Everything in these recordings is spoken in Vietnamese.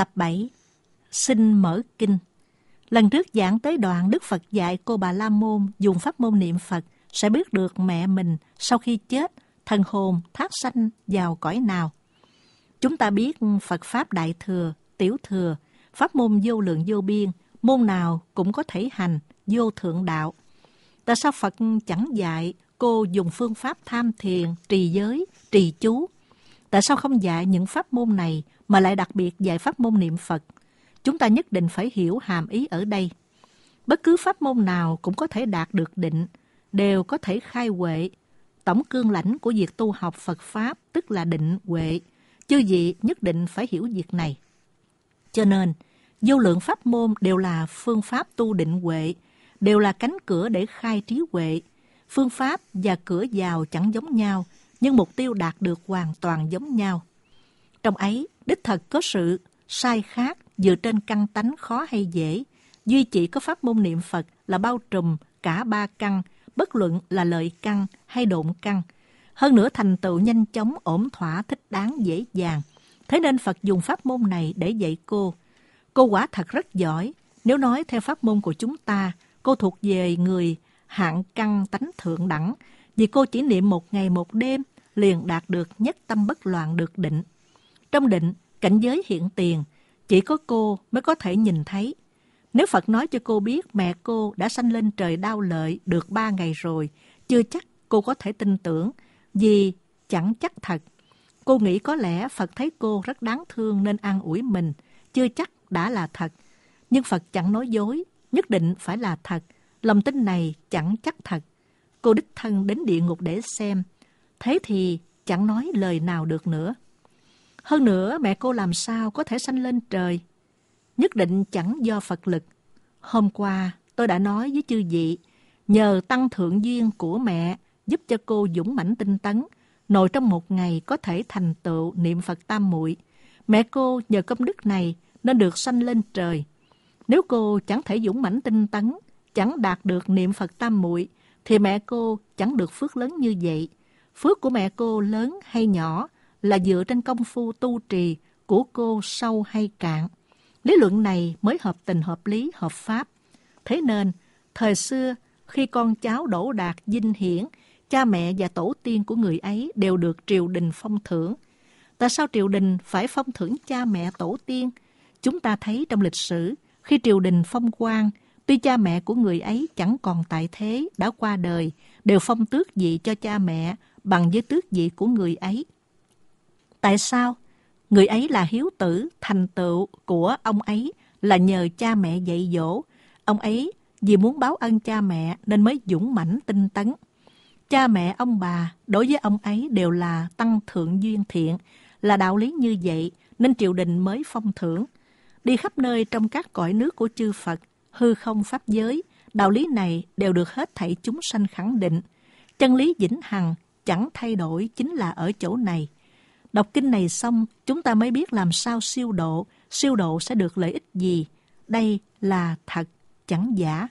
Tập 7 Xin mở kinh Lần trước giảng tới đoạn Đức Phật dạy cô bà La Môn dùng pháp môn niệm Phật sẽ biết được mẹ mình sau khi chết, thần hồn thác sanh vào cõi nào. Chúng ta biết Phật Pháp Đại Thừa, Tiểu Thừa, Pháp môn vô lượng vô biên, môn nào cũng có thể hành, vô thượng đạo. Tại sao Phật chẳng dạy cô dùng phương pháp tham thiền, trì giới, trì chú Tại sao không dạy những pháp môn này mà lại đặc biệt dạy pháp môn niệm Phật? Chúng ta nhất định phải hiểu hàm ý ở đây. Bất cứ pháp môn nào cũng có thể đạt được định, đều có thể khai huệ. Tổng cương lãnh của việc tu học Phật Pháp tức là định huệ. Chư vị nhất định phải hiểu việc này. Cho nên, vô lượng pháp môn đều là phương pháp tu định huệ, đều là cánh cửa để khai trí huệ. Phương pháp và cửa vào chẳng giống nhau – nhưng mục tiêu đạt được hoàn toàn giống nhau. Trong ấy, đích thật có sự sai khác dựa trên căn tánh khó hay dễ. Duy chỉ có pháp môn niệm Phật là bao trùm cả ba căn, bất luận là lợi căn hay độn căn. Hơn nữa thành tựu nhanh chóng, ổn thỏa, thích đáng, dễ dàng. Thế nên Phật dùng pháp môn này để dạy cô. Cô quả thật rất giỏi. Nếu nói theo pháp môn của chúng ta, cô thuộc về người hạng căn tánh thượng đẳng, vì cô chỉ niệm một ngày một đêm liền đạt được nhất tâm bất loạn được định. Trong định, cảnh giới hiện tiền, chỉ có cô mới có thể nhìn thấy. Nếu Phật nói cho cô biết mẹ cô đã sanh lên trời đau lợi được ba ngày rồi, chưa chắc cô có thể tin tưởng, vì chẳng chắc thật. Cô nghĩ có lẽ Phật thấy cô rất đáng thương nên an ủi mình, chưa chắc đã là thật. Nhưng Phật chẳng nói dối, nhất định phải là thật. Lòng tin này chẳng chắc thật. Cô đích thân đến địa ngục để xem, Thế thì chẳng nói lời nào được nữa. Hơn nữa mẹ cô làm sao có thể sanh lên trời. Nhất định chẳng do Phật lực. Hôm qua tôi đã nói với chư vị, nhờ tăng thượng duyên của mẹ giúp cho cô dũng mãnh tinh tấn, nội trong một ngày có thể thành tựu niệm Phật tam muội. Mẹ cô nhờ công đức này nên được sanh lên trời. Nếu cô chẳng thể dũng mãnh tinh tấn, chẳng đạt được niệm Phật tam muội thì mẹ cô chẳng được phước lớn như vậy. Phước của mẹ cô lớn hay nhỏ là dựa trên công phu tu trì của cô sâu hay cạn. Lý luận này mới hợp tình hợp lý, hợp pháp. Thế nên, thời xưa, khi con cháu đổ đạt dinh hiển, cha mẹ và tổ tiên của người ấy đều được triều đình phong thưởng. Tại sao triều đình phải phong thưởng cha mẹ tổ tiên? Chúng ta thấy trong lịch sử, khi triều đình phong quan, tuy cha mẹ của người ấy chẳng còn tại thế, đã qua đời, đều phong tước vị cho cha mẹ, bằng với tước vị của người ấy. Tại sao? Người ấy là hiếu tử, thành tựu của ông ấy là nhờ cha mẹ dạy dỗ. Ông ấy vì muốn báo ân cha mẹ nên mới dũng mãnh tinh tấn. Cha mẹ ông bà đối với ông ấy đều là tăng thượng duyên thiện, là đạo lý như vậy nên triều đình mới phong thưởng. Đi khắp nơi trong các cõi nước của chư Phật, hư không pháp giới, đạo lý này đều được hết thảy chúng sanh khẳng định. Chân lý vĩnh hằng chẳng thay đổi chính là ở chỗ này. Đọc kinh này xong, chúng ta mới biết làm sao siêu độ, siêu độ sẽ được lợi ích gì. Đây là thật, chẳng giả.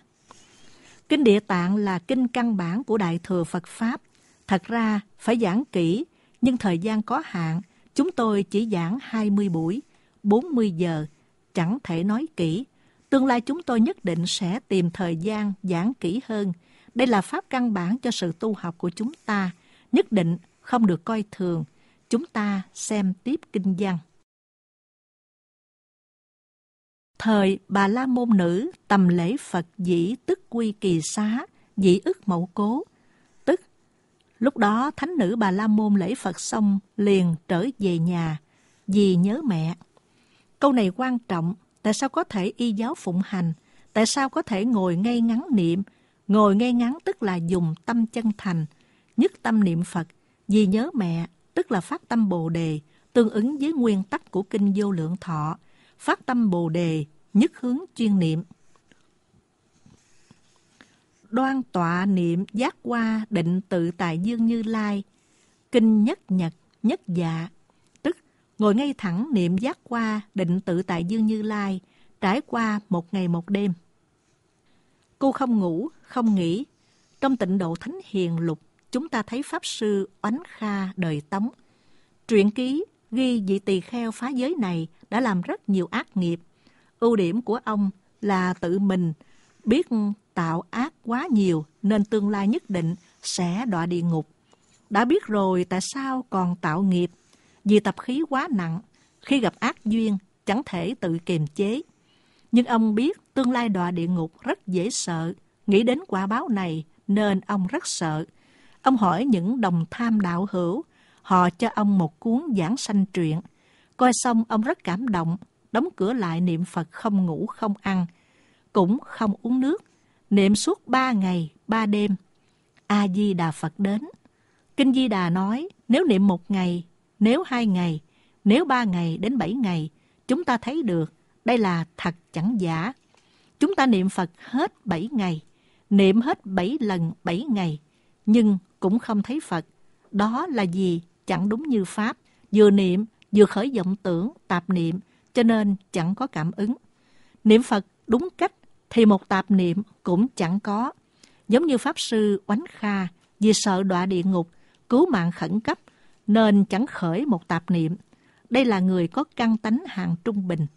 Kinh Địa Tạng là kinh căn bản của Đại Thừa Phật Pháp. Thật ra, phải giảng kỹ, nhưng thời gian có hạn, chúng tôi chỉ giảng 20 buổi, 40 giờ, chẳng thể nói kỹ. Tương lai chúng tôi nhất định sẽ tìm thời gian giảng kỹ hơn. Đây là pháp căn bản cho sự tu học của chúng ta nhất định không được coi thường. Chúng ta xem tiếp kinh văn. Thời bà la môn nữ tầm lễ Phật dĩ tức quy kỳ xá, dĩ ức mẫu cố. Tức, lúc đó thánh nữ bà la môn lễ Phật xong liền trở về nhà, vì nhớ mẹ. Câu này quan trọng, tại sao có thể y giáo phụng hành? Tại sao có thể ngồi ngay ngắn niệm? Ngồi ngay ngắn tức là dùng tâm chân thành – nhất tâm niệm Phật, vì nhớ mẹ, tức là phát tâm Bồ Đề, tương ứng với nguyên tắc của Kinh Vô Lượng Thọ, phát tâm Bồ Đề, nhất hướng chuyên niệm. Đoan tọa niệm giác qua định tự tại dương như lai, kinh nhất nhật, nhất dạ, tức ngồi ngay thẳng niệm giác qua định tự tại dương như lai, trải qua một ngày một đêm. Cô không ngủ, không nghỉ, trong tịnh độ thánh hiền lục, chúng ta thấy Pháp Sư Oánh Kha đời Tống. Truyện ký ghi vị tỳ kheo phá giới này đã làm rất nhiều ác nghiệp. Ưu điểm của ông là tự mình biết tạo ác quá nhiều nên tương lai nhất định sẽ đọa địa ngục. Đã biết rồi tại sao còn tạo nghiệp? Vì tập khí quá nặng, khi gặp ác duyên chẳng thể tự kiềm chế. Nhưng ông biết tương lai đọa địa ngục rất dễ sợ, nghĩ đến quả báo này nên ông rất sợ, Ông hỏi những đồng tham đạo hữu, họ cho ông một cuốn giảng sanh truyện. Coi xong ông rất cảm động, đóng cửa lại niệm Phật không ngủ không ăn, cũng không uống nước, niệm suốt ba ngày, ba đêm. A-di-đà Phật đến. Kinh Di Đà nói, nếu niệm một ngày, nếu hai ngày, nếu ba ngày đến bảy ngày, chúng ta thấy được đây là thật chẳng giả. Chúng ta niệm Phật hết bảy ngày, niệm hết bảy lần bảy ngày, nhưng cũng không thấy Phật. Đó là gì? Chẳng đúng như Pháp. Vừa niệm, vừa khởi vọng tưởng, tạp niệm, cho nên chẳng có cảm ứng. Niệm Phật đúng cách thì một tạp niệm cũng chẳng có. Giống như Pháp Sư Oánh Kha vì sợ đọa địa ngục, cứu mạng khẩn cấp, nên chẳng khởi một tạp niệm. Đây là người có căn tánh hàng trung bình.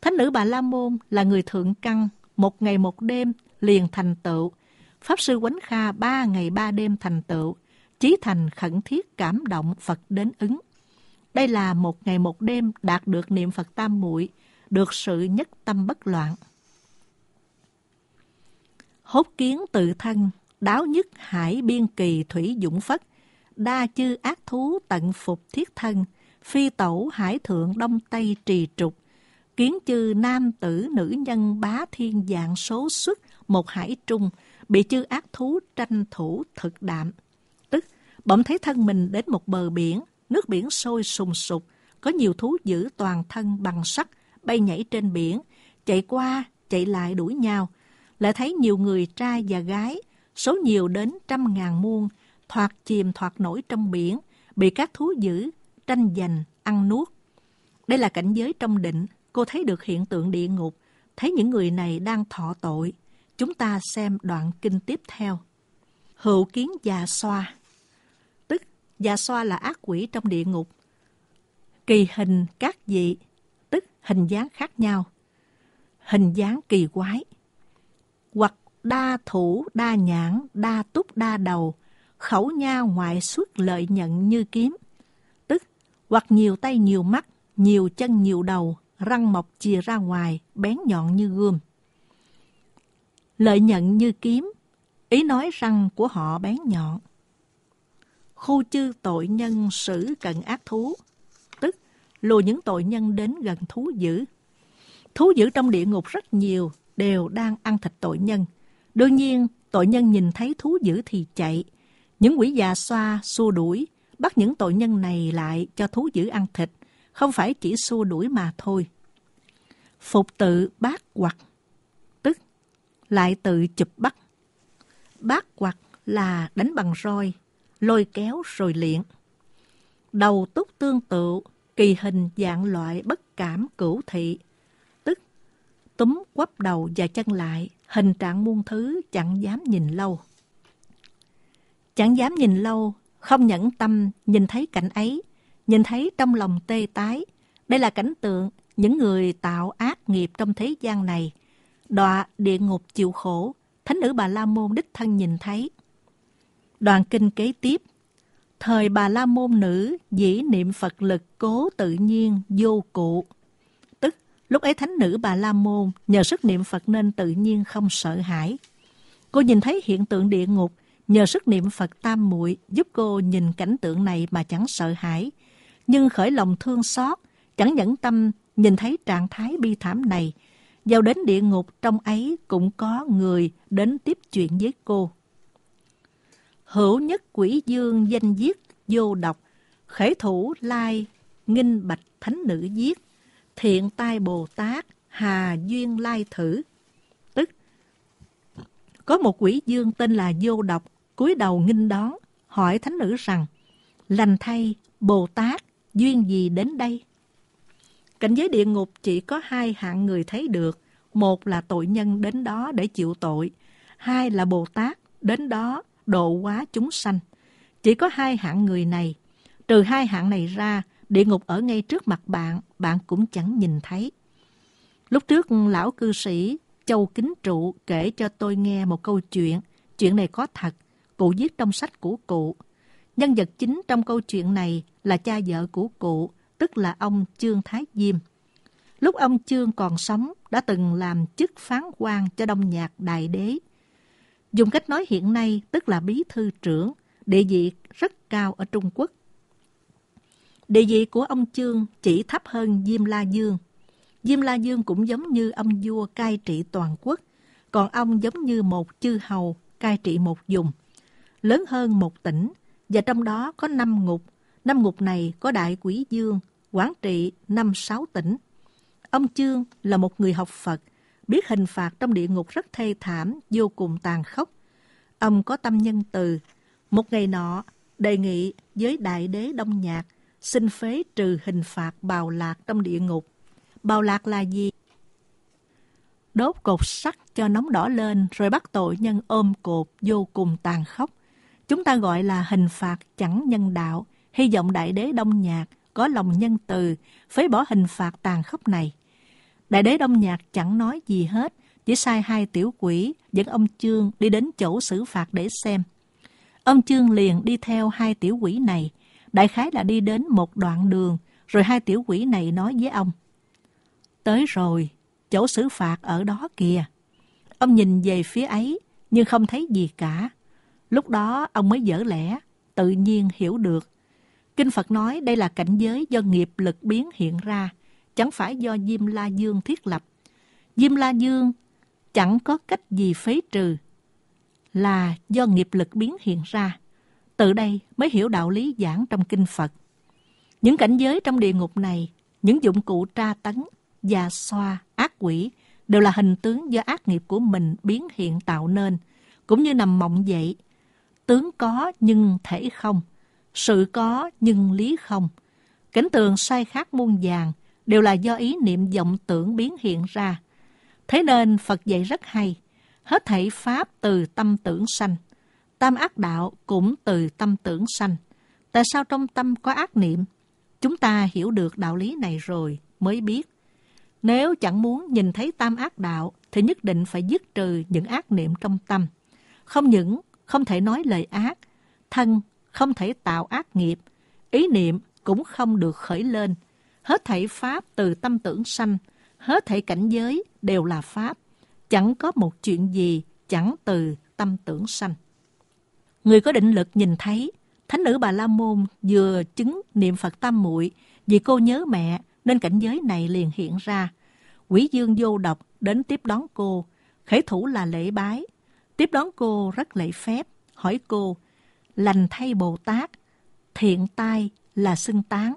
Thánh nữ Bà La Môn là người thượng căn, một ngày một đêm liền thành tựu, Pháp Sư Quánh Kha ba ngày ba đêm thành tựu, chí thành khẩn thiết cảm động Phật đến ứng. Đây là một ngày một đêm đạt được niệm Phật tam muội, được sự nhất tâm bất loạn. Hốt kiến tự thân, đáo nhất hải biên kỳ thủy dũng phất, đa chư ác thú tận phục thiết thân, phi tẩu hải thượng đông tây trì trục, khiến chư nam tử nữ nhân bá thiên dạng số xuất một hải trung bị chư ác thú tranh thủ thực đạm. Tức, bỗng thấy thân mình đến một bờ biển, nước biển sôi sùng sục, có nhiều thú giữ toàn thân bằng sắt, bay nhảy trên biển, chạy qua, chạy lại đuổi nhau. Lại thấy nhiều người trai và gái, số nhiều đến trăm ngàn muôn, thoạt chìm thoạt nổi trong biển, bị các thú giữ tranh giành, ăn nuốt. Đây là cảnh giới trong định, cô thấy được hiện tượng địa ngục, thấy những người này đang thọ tội. Chúng ta xem đoạn kinh tiếp theo. Hữu kiến già xoa Tức già xoa là ác quỷ trong địa ngục. Kỳ hình các dị, tức hình dáng khác nhau. Hình dáng kỳ quái. Hoặc đa thủ, đa nhãn, đa túc, đa đầu, khẩu nha ngoại xuất lợi nhận như kiếm. Tức hoặc nhiều tay nhiều mắt, nhiều chân nhiều đầu, răng mọc chìa ra ngoài, bén nhọn như gươm. Lợi nhận như kiếm, ý nói răng của họ bén nhọn. Khu chư tội nhân xử cận ác thú, tức lùi những tội nhân đến gần thú dữ. Thú dữ trong địa ngục rất nhiều, đều đang ăn thịt tội nhân. Đương nhiên, tội nhân nhìn thấy thú dữ thì chạy. Những quỷ già xoa, xua đuổi, bắt những tội nhân này lại cho thú dữ ăn thịt không phải chỉ xua đuổi mà thôi. Phục tự bát quạt, tức lại tự chụp bắt. Bát quạt là đánh bằng roi, lôi kéo rồi liện. Đầu túc tương tự, kỳ hình dạng loại bất cảm cửu thị, tức túm quắp đầu và chân lại, hình trạng muôn thứ chẳng dám nhìn lâu. Chẳng dám nhìn lâu, không nhẫn tâm nhìn thấy cảnh ấy, nhìn thấy trong lòng tê tái. Đây là cảnh tượng những người tạo ác nghiệp trong thế gian này. Đọa địa ngục chịu khổ, thánh nữ Bà La Môn đích thân nhìn thấy. Đoạn kinh kế tiếp. Thời Bà La Môn nữ dĩ niệm Phật lực cố tự nhiên vô cụ. Tức lúc ấy thánh nữ Bà La Môn nhờ sức niệm Phật nên tự nhiên không sợ hãi. Cô nhìn thấy hiện tượng địa ngục nhờ sức niệm Phật tam muội giúp cô nhìn cảnh tượng này mà chẳng sợ hãi, nhưng khởi lòng thương xót, chẳng nhẫn tâm nhìn thấy trạng thái bi thảm này. Vào đến địa ngục trong ấy cũng có người đến tiếp chuyện với cô. Hữu nhất quỷ dương danh giết vô độc, khởi thủ lai, nghinh bạch thánh nữ giết thiện tai Bồ Tát, hà duyên lai thử. Tức, có một quỷ dương tên là vô độc, cúi đầu nghinh đón, hỏi thánh nữ rằng, lành thay Bồ Tát, duyên gì đến đây? Cảnh giới địa ngục chỉ có hai hạng người thấy được. Một là tội nhân đến đó để chịu tội. Hai là Bồ Tát đến đó độ hóa chúng sanh. Chỉ có hai hạng người này. Trừ hai hạng này ra, địa ngục ở ngay trước mặt bạn, bạn cũng chẳng nhìn thấy. Lúc trước, lão cư sĩ Châu Kính Trụ kể cho tôi nghe một câu chuyện. Chuyện này có thật, cụ viết trong sách của cụ Nhân vật chính trong câu chuyện này là cha vợ của cụ, tức là ông Trương Thái Diêm. Lúc ông Trương còn sống, đã từng làm chức phán quan cho Đông Nhạc Đại Đế. Dùng cách nói hiện nay, tức là bí thư trưởng, địa vị rất cao ở Trung Quốc. Địa vị của ông Trương chỉ thấp hơn Diêm La Dương. Diêm La Dương cũng giống như ông vua cai trị toàn quốc, còn ông giống như một chư hầu cai trị một vùng, lớn hơn một tỉnh, và trong đó có năm ngục. Năm ngục này có Đại Quỷ Dương, quản trị năm sáu tỉnh. Ông Chương là một người học Phật, biết hình phạt trong địa ngục rất thê thảm, vô cùng tàn khốc. Ông có tâm nhân từ. Một ngày nọ, đề nghị với Đại Đế Đông Nhạc xin phế trừ hình phạt bào lạc trong địa ngục. Bào lạc là gì? Đốt cột sắt cho nóng đỏ lên rồi bắt tội nhân ôm cột vô cùng tàn khốc. Chúng ta gọi là hình phạt chẳng nhân đạo, hy vọng đại đế đông nhạc có lòng nhân từ, phế bỏ hình phạt tàn khốc này. Đại đế đông nhạc chẳng nói gì hết, chỉ sai hai tiểu quỷ dẫn ông Trương đi đến chỗ xử phạt để xem. Ông Trương liền đi theo hai tiểu quỷ này, đại khái là đi đến một đoạn đường, rồi hai tiểu quỷ này nói với ông. Tới rồi, chỗ xử phạt ở đó kìa. Ông nhìn về phía ấy, nhưng không thấy gì cả. Lúc đó ông mới dở lẽ, tự nhiên hiểu được. Kinh Phật nói đây là cảnh giới do nghiệp lực biến hiện ra, chẳng phải do Diêm La Dương thiết lập. Diêm La Dương chẳng có cách gì phế trừ, là do nghiệp lực biến hiện ra. Từ đây mới hiểu đạo lý giảng trong Kinh Phật. Những cảnh giới trong địa ngục này, những dụng cụ tra tấn, già xoa, ác quỷ đều là hình tướng do ác nghiệp của mình biến hiện tạo nên, cũng như nằm mộng dậy, tướng có nhưng thể không, sự có nhưng lý không. Cảnh tượng sai khác muôn vàng đều là do ý niệm vọng tưởng biến hiện ra. Thế nên Phật dạy rất hay, hết thảy Pháp từ tâm tưởng sanh, tam ác đạo cũng từ tâm tưởng sanh. Tại sao trong tâm có ác niệm? Chúng ta hiểu được đạo lý này rồi mới biết. Nếu chẳng muốn nhìn thấy tam ác đạo thì nhất định phải dứt trừ những ác niệm trong tâm. Không những không thể nói lời ác, thân không thể tạo ác nghiệp, ý niệm cũng không được khởi lên. Hết thảy pháp từ tâm tưởng sanh, hết thảy cảnh giới đều là pháp, chẳng có một chuyện gì chẳng từ tâm tưởng sanh. Người có định lực nhìn thấy, Thánh nữ Bà La Môn vừa chứng niệm Phật Tam Muội, vì cô nhớ mẹ nên cảnh giới này liền hiện ra. Quỷ Dương vô độc đến tiếp đón cô, khởi thủ là lễ bái, Tiếp đón cô rất lễ phép, hỏi cô, lành thay Bồ Tát, thiện tai là xưng tán,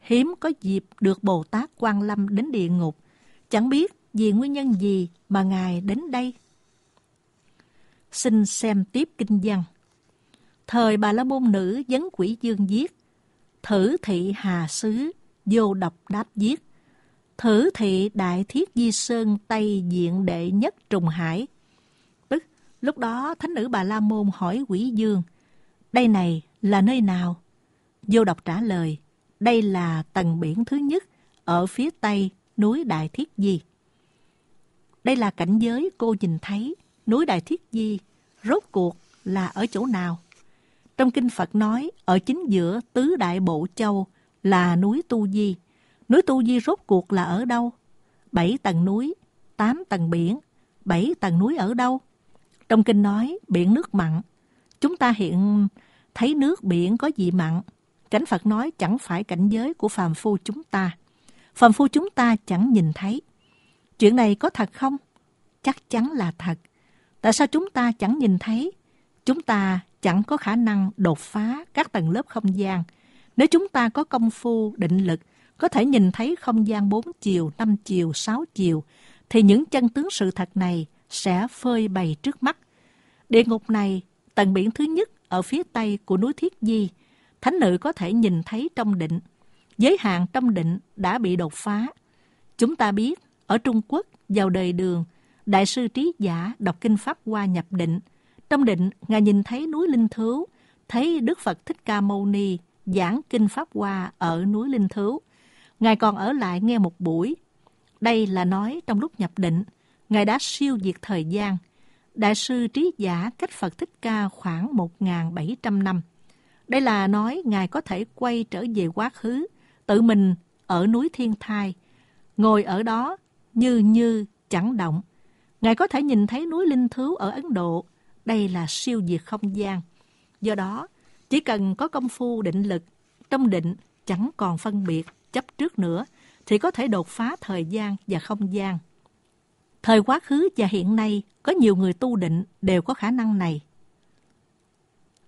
hiếm có dịp được Bồ Tát quan lâm đến địa ngục. Chẳng biết vì nguyên nhân gì mà Ngài đến đây. Xin xem tiếp kinh văn. Thời bà la môn nữ dấn quỷ dương giết, thử thị hà sứ, vô độc đáp giết, thử thị đại thiết di sơn tây diện đệ nhất trùng hải, Lúc đó thánh nữ Bà La Môn hỏi quỷ dương, đây này là nơi nào? Vô độc trả lời, đây là tầng biển thứ nhất ở phía tây núi Đại Thiết Di. Đây là cảnh giới cô nhìn thấy, núi Đại Thiết Di, rốt cuộc là ở chỗ nào? Trong Kinh Phật nói, ở chính giữa Tứ Đại Bộ Châu là núi Tu Di. Núi Tu Di rốt cuộc là ở đâu? Bảy tầng núi, tám tầng biển, bảy tầng núi ở đâu? Trong kinh nói biển nước mặn, chúng ta hiện thấy nước biển có gì mặn. Chánh Phật nói chẳng phải cảnh giới của phàm phu chúng ta. Phàm phu chúng ta chẳng nhìn thấy. Chuyện này có thật không? Chắc chắn là thật. Tại sao chúng ta chẳng nhìn thấy? Chúng ta chẳng có khả năng đột phá các tầng lớp không gian. Nếu chúng ta có công phu, định lực, có thể nhìn thấy không gian 4 chiều, 5 chiều, 6 chiều, thì những chân tướng sự thật này sẽ phơi bày trước mắt Địa ngục này, tầng biển thứ nhất ở phía tây của núi Thiết Di, thánh nữ có thể nhìn thấy trong định. Giới hạn trong định đã bị đột phá. Chúng ta biết, ở Trung Quốc, vào đời đường, Đại sư Trí Giả đọc Kinh Pháp qua nhập định. Trong định, Ngài nhìn thấy núi Linh Thứu, thấy Đức Phật Thích Ca Mâu Ni giảng Kinh Pháp qua ở núi Linh Thứu. Ngài còn ở lại nghe một buổi. Đây là nói trong lúc nhập định, Ngài đã siêu diệt thời gian – Đại sư trí giả cách Phật Thích Ca khoảng 1.700 năm. Đây là nói Ngài có thể quay trở về quá khứ, tự mình ở núi Thiên Thai, ngồi ở đó như như chẳng động. Ngài có thể nhìn thấy núi Linh Thứu ở Ấn Độ, đây là siêu diệt không gian. Do đó, chỉ cần có công phu định lực, trong định chẳng còn phân biệt, chấp trước nữa, thì có thể đột phá thời gian và không gian Thời quá khứ và hiện nay có nhiều người tu định đều có khả năng này.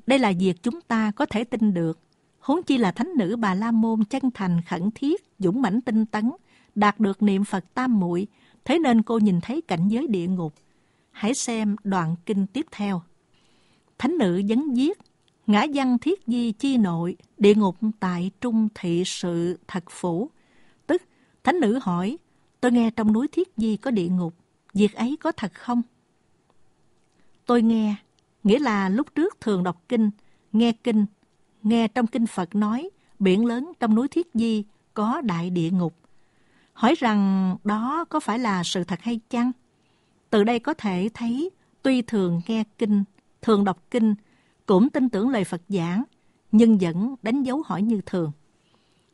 Đây là việc chúng ta có thể tin được, huống chi là thánh nữ Bà La Môn chân thành khẩn thiết, dũng mãnh tinh tấn, đạt được niệm Phật tam muội, thế nên cô nhìn thấy cảnh giới địa ngục. Hãy xem đoạn kinh tiếp theo. Thánh nữ dấn viết, ngã văn thiết di chi nội, địa ngục tại trung thị sự thật phủ. Tức, thánh nữ hỏi, tôi nghe trong núi thiết di có địa ngục, việc ấy có thật không? Tôi nghe, nghĩa là lúc trước thường đọc kinh, nghe kinh, nghe trong kinh Phật nói biển lớn trong núi Thiết Di có đại địa ngục. Hỏi rằng đó có phải là sự thật hay chăng? Từ đây có thể thấy tuy thường nghe kinh, thường đọc kinh, cũng tin tưởng lời Phật giảng, nhưng vẫn đánh dấu hỏi như thường.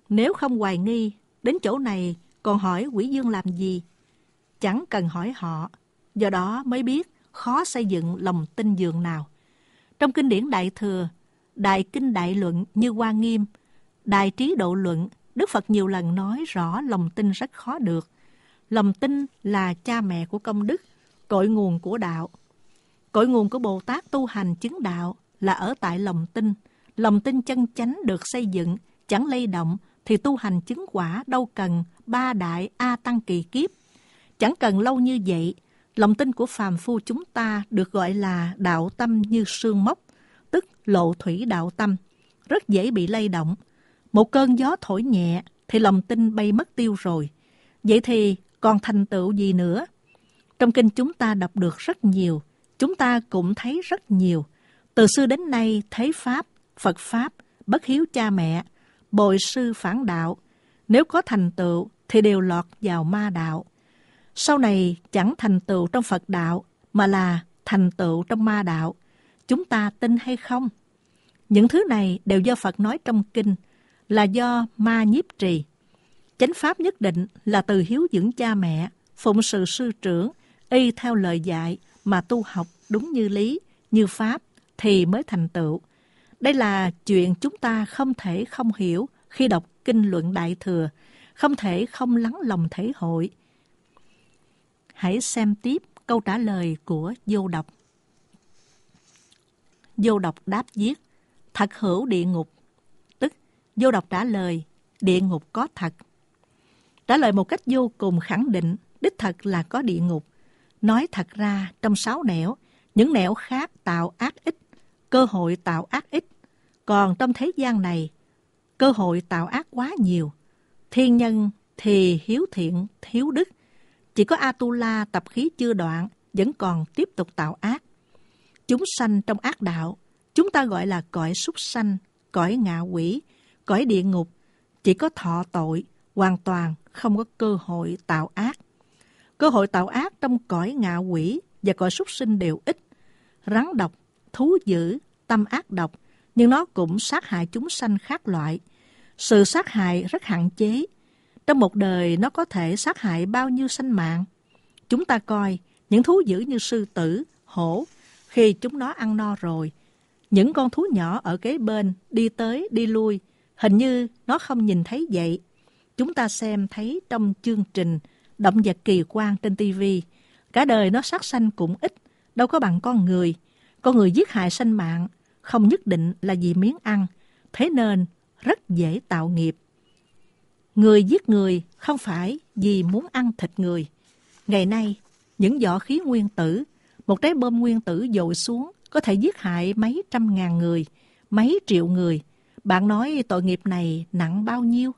Nếu không hoài nghi, đến chỗ này còn hỏi quỷ dương làm gì? chẳng cần hỏi họ, do đó mới biết khó xây dựng lòng tin dường nào. Trong kinh điển Đại Thừa, Đại Kinh Đại Luận như Hoa Nghiêm, Đại Trí Độ Luận, Đức Phật nhiều lần nói rõ lòng tin rất khó được. Lòng tin là cha mẹ của công đức, cội nguồn của đạo. Cội nguồn của Bồ Tát tu hành chứng đạo là ở tại lòng tin. Lòng tin chân chánh được xây dựng, chẳng lay động, thì tu hành chứng quả đâu cần ba đại A Tăng kỳ kiếp Chẳng cần lâu như vậy, lòng tin của phàm phu chúng ta được gọi là đạo tâm như sương mốc, tức lộ thủy đạo tâm, rất dễ bị lay động. Một cơn gió thổi nhẹ thì lòng tin bay mất tiêu rồi. Vậy thì còn thành tựu gì nữa? Trong kinh chúng ta đọc được rất nhiều, chúng ta cũng thấy rất nhiều. Từ xưa đến nay, thấy Pháp, Phật Pháp, bất hiếu cha mẹ, bội sư phản đạo. Nếu có thành tựu thì đều lọt vào ma đạo. Sau này chẳng thành tựu trong Phật đạo mà là thành tựu trong ma đạo. Chúng ta tin hay không? Những thứ này đều do Phật nói trong kinh là do ma nhiếp trì. Chánh pháp nhất định là từ hiếu dưỡng cha mẹ, phụng sự sư trưởng, y theo lời dạy mà tu học đúng như lý, như pháp thì mới thành tựu. Đây là chuyện chúng ta không thể không hiểu khi đọc kinh luận Đại Thừa, không thể không lắng lòng thể hội – Hãy xem tiếp câu trả lời của vô độc. Vô độc đáp viết, thật hữu địa ngục. Tức, vô độc trả lời, địa ngục có thật. Trả lời một cách vô cùng khẳng định, đích thật là có địa ngục. Nói thật ra, trong sáu nẻo, những nẻo khác tạo ác ít cơ hội tạo ác ít Còn trong thế gian này, cơ hội tạo ác quá nhiều. Thiên nhân thì hiếu thiện, thiếu đức – chỉ có Atula tập khí chưa đoạn, vẫn còn tiếp tục tạo ác. Chúng sanh trong ác đạo, chúng ta gọi là cõi súc sanh, cõi ngạ quỷ, cõi địa ngục, chỉ có thọ tội, hoàn toàn không có cơ hội tạo ác. Cơ hội tạo ác trong cõi ngạ quỷ và cõi súc sinh đều ít. Rắn độc, thú dữ, tâm ác độc, nhưng nó cũng sát hại chúng sanh khác loại. Sự sát hại rất hạn chế, trong một đời nó có thể sát hại bao nhiêu sinh mạng. Chúng ta coi những thú dữ như sư tử, hổ, khi chúng nó ăn no rồi, những con thú nhỏ ở kế bên đi tới đi lui, hình như nó không nhìn thấy vậy. Chúng ta xem thấy trong chương trình động vật kỳ quan trên tivi cả đời nó sát sanh cũng ít, đâu có bằng con người. Con người giết hại sinh mạng, không nhất định là vì miếng ăn, thế nên rất dễ tạo nghiệp. Người giết người không phải vì muốn ăn thịt người. Ngày nay, những vỏ khí nguyên tử, một trái bom nguyên tử dội xuống có thể giết hại mấy trăm ngàn người, mấy triệu người. Bạn nói tội nghiệp này nặng bao nhiêu?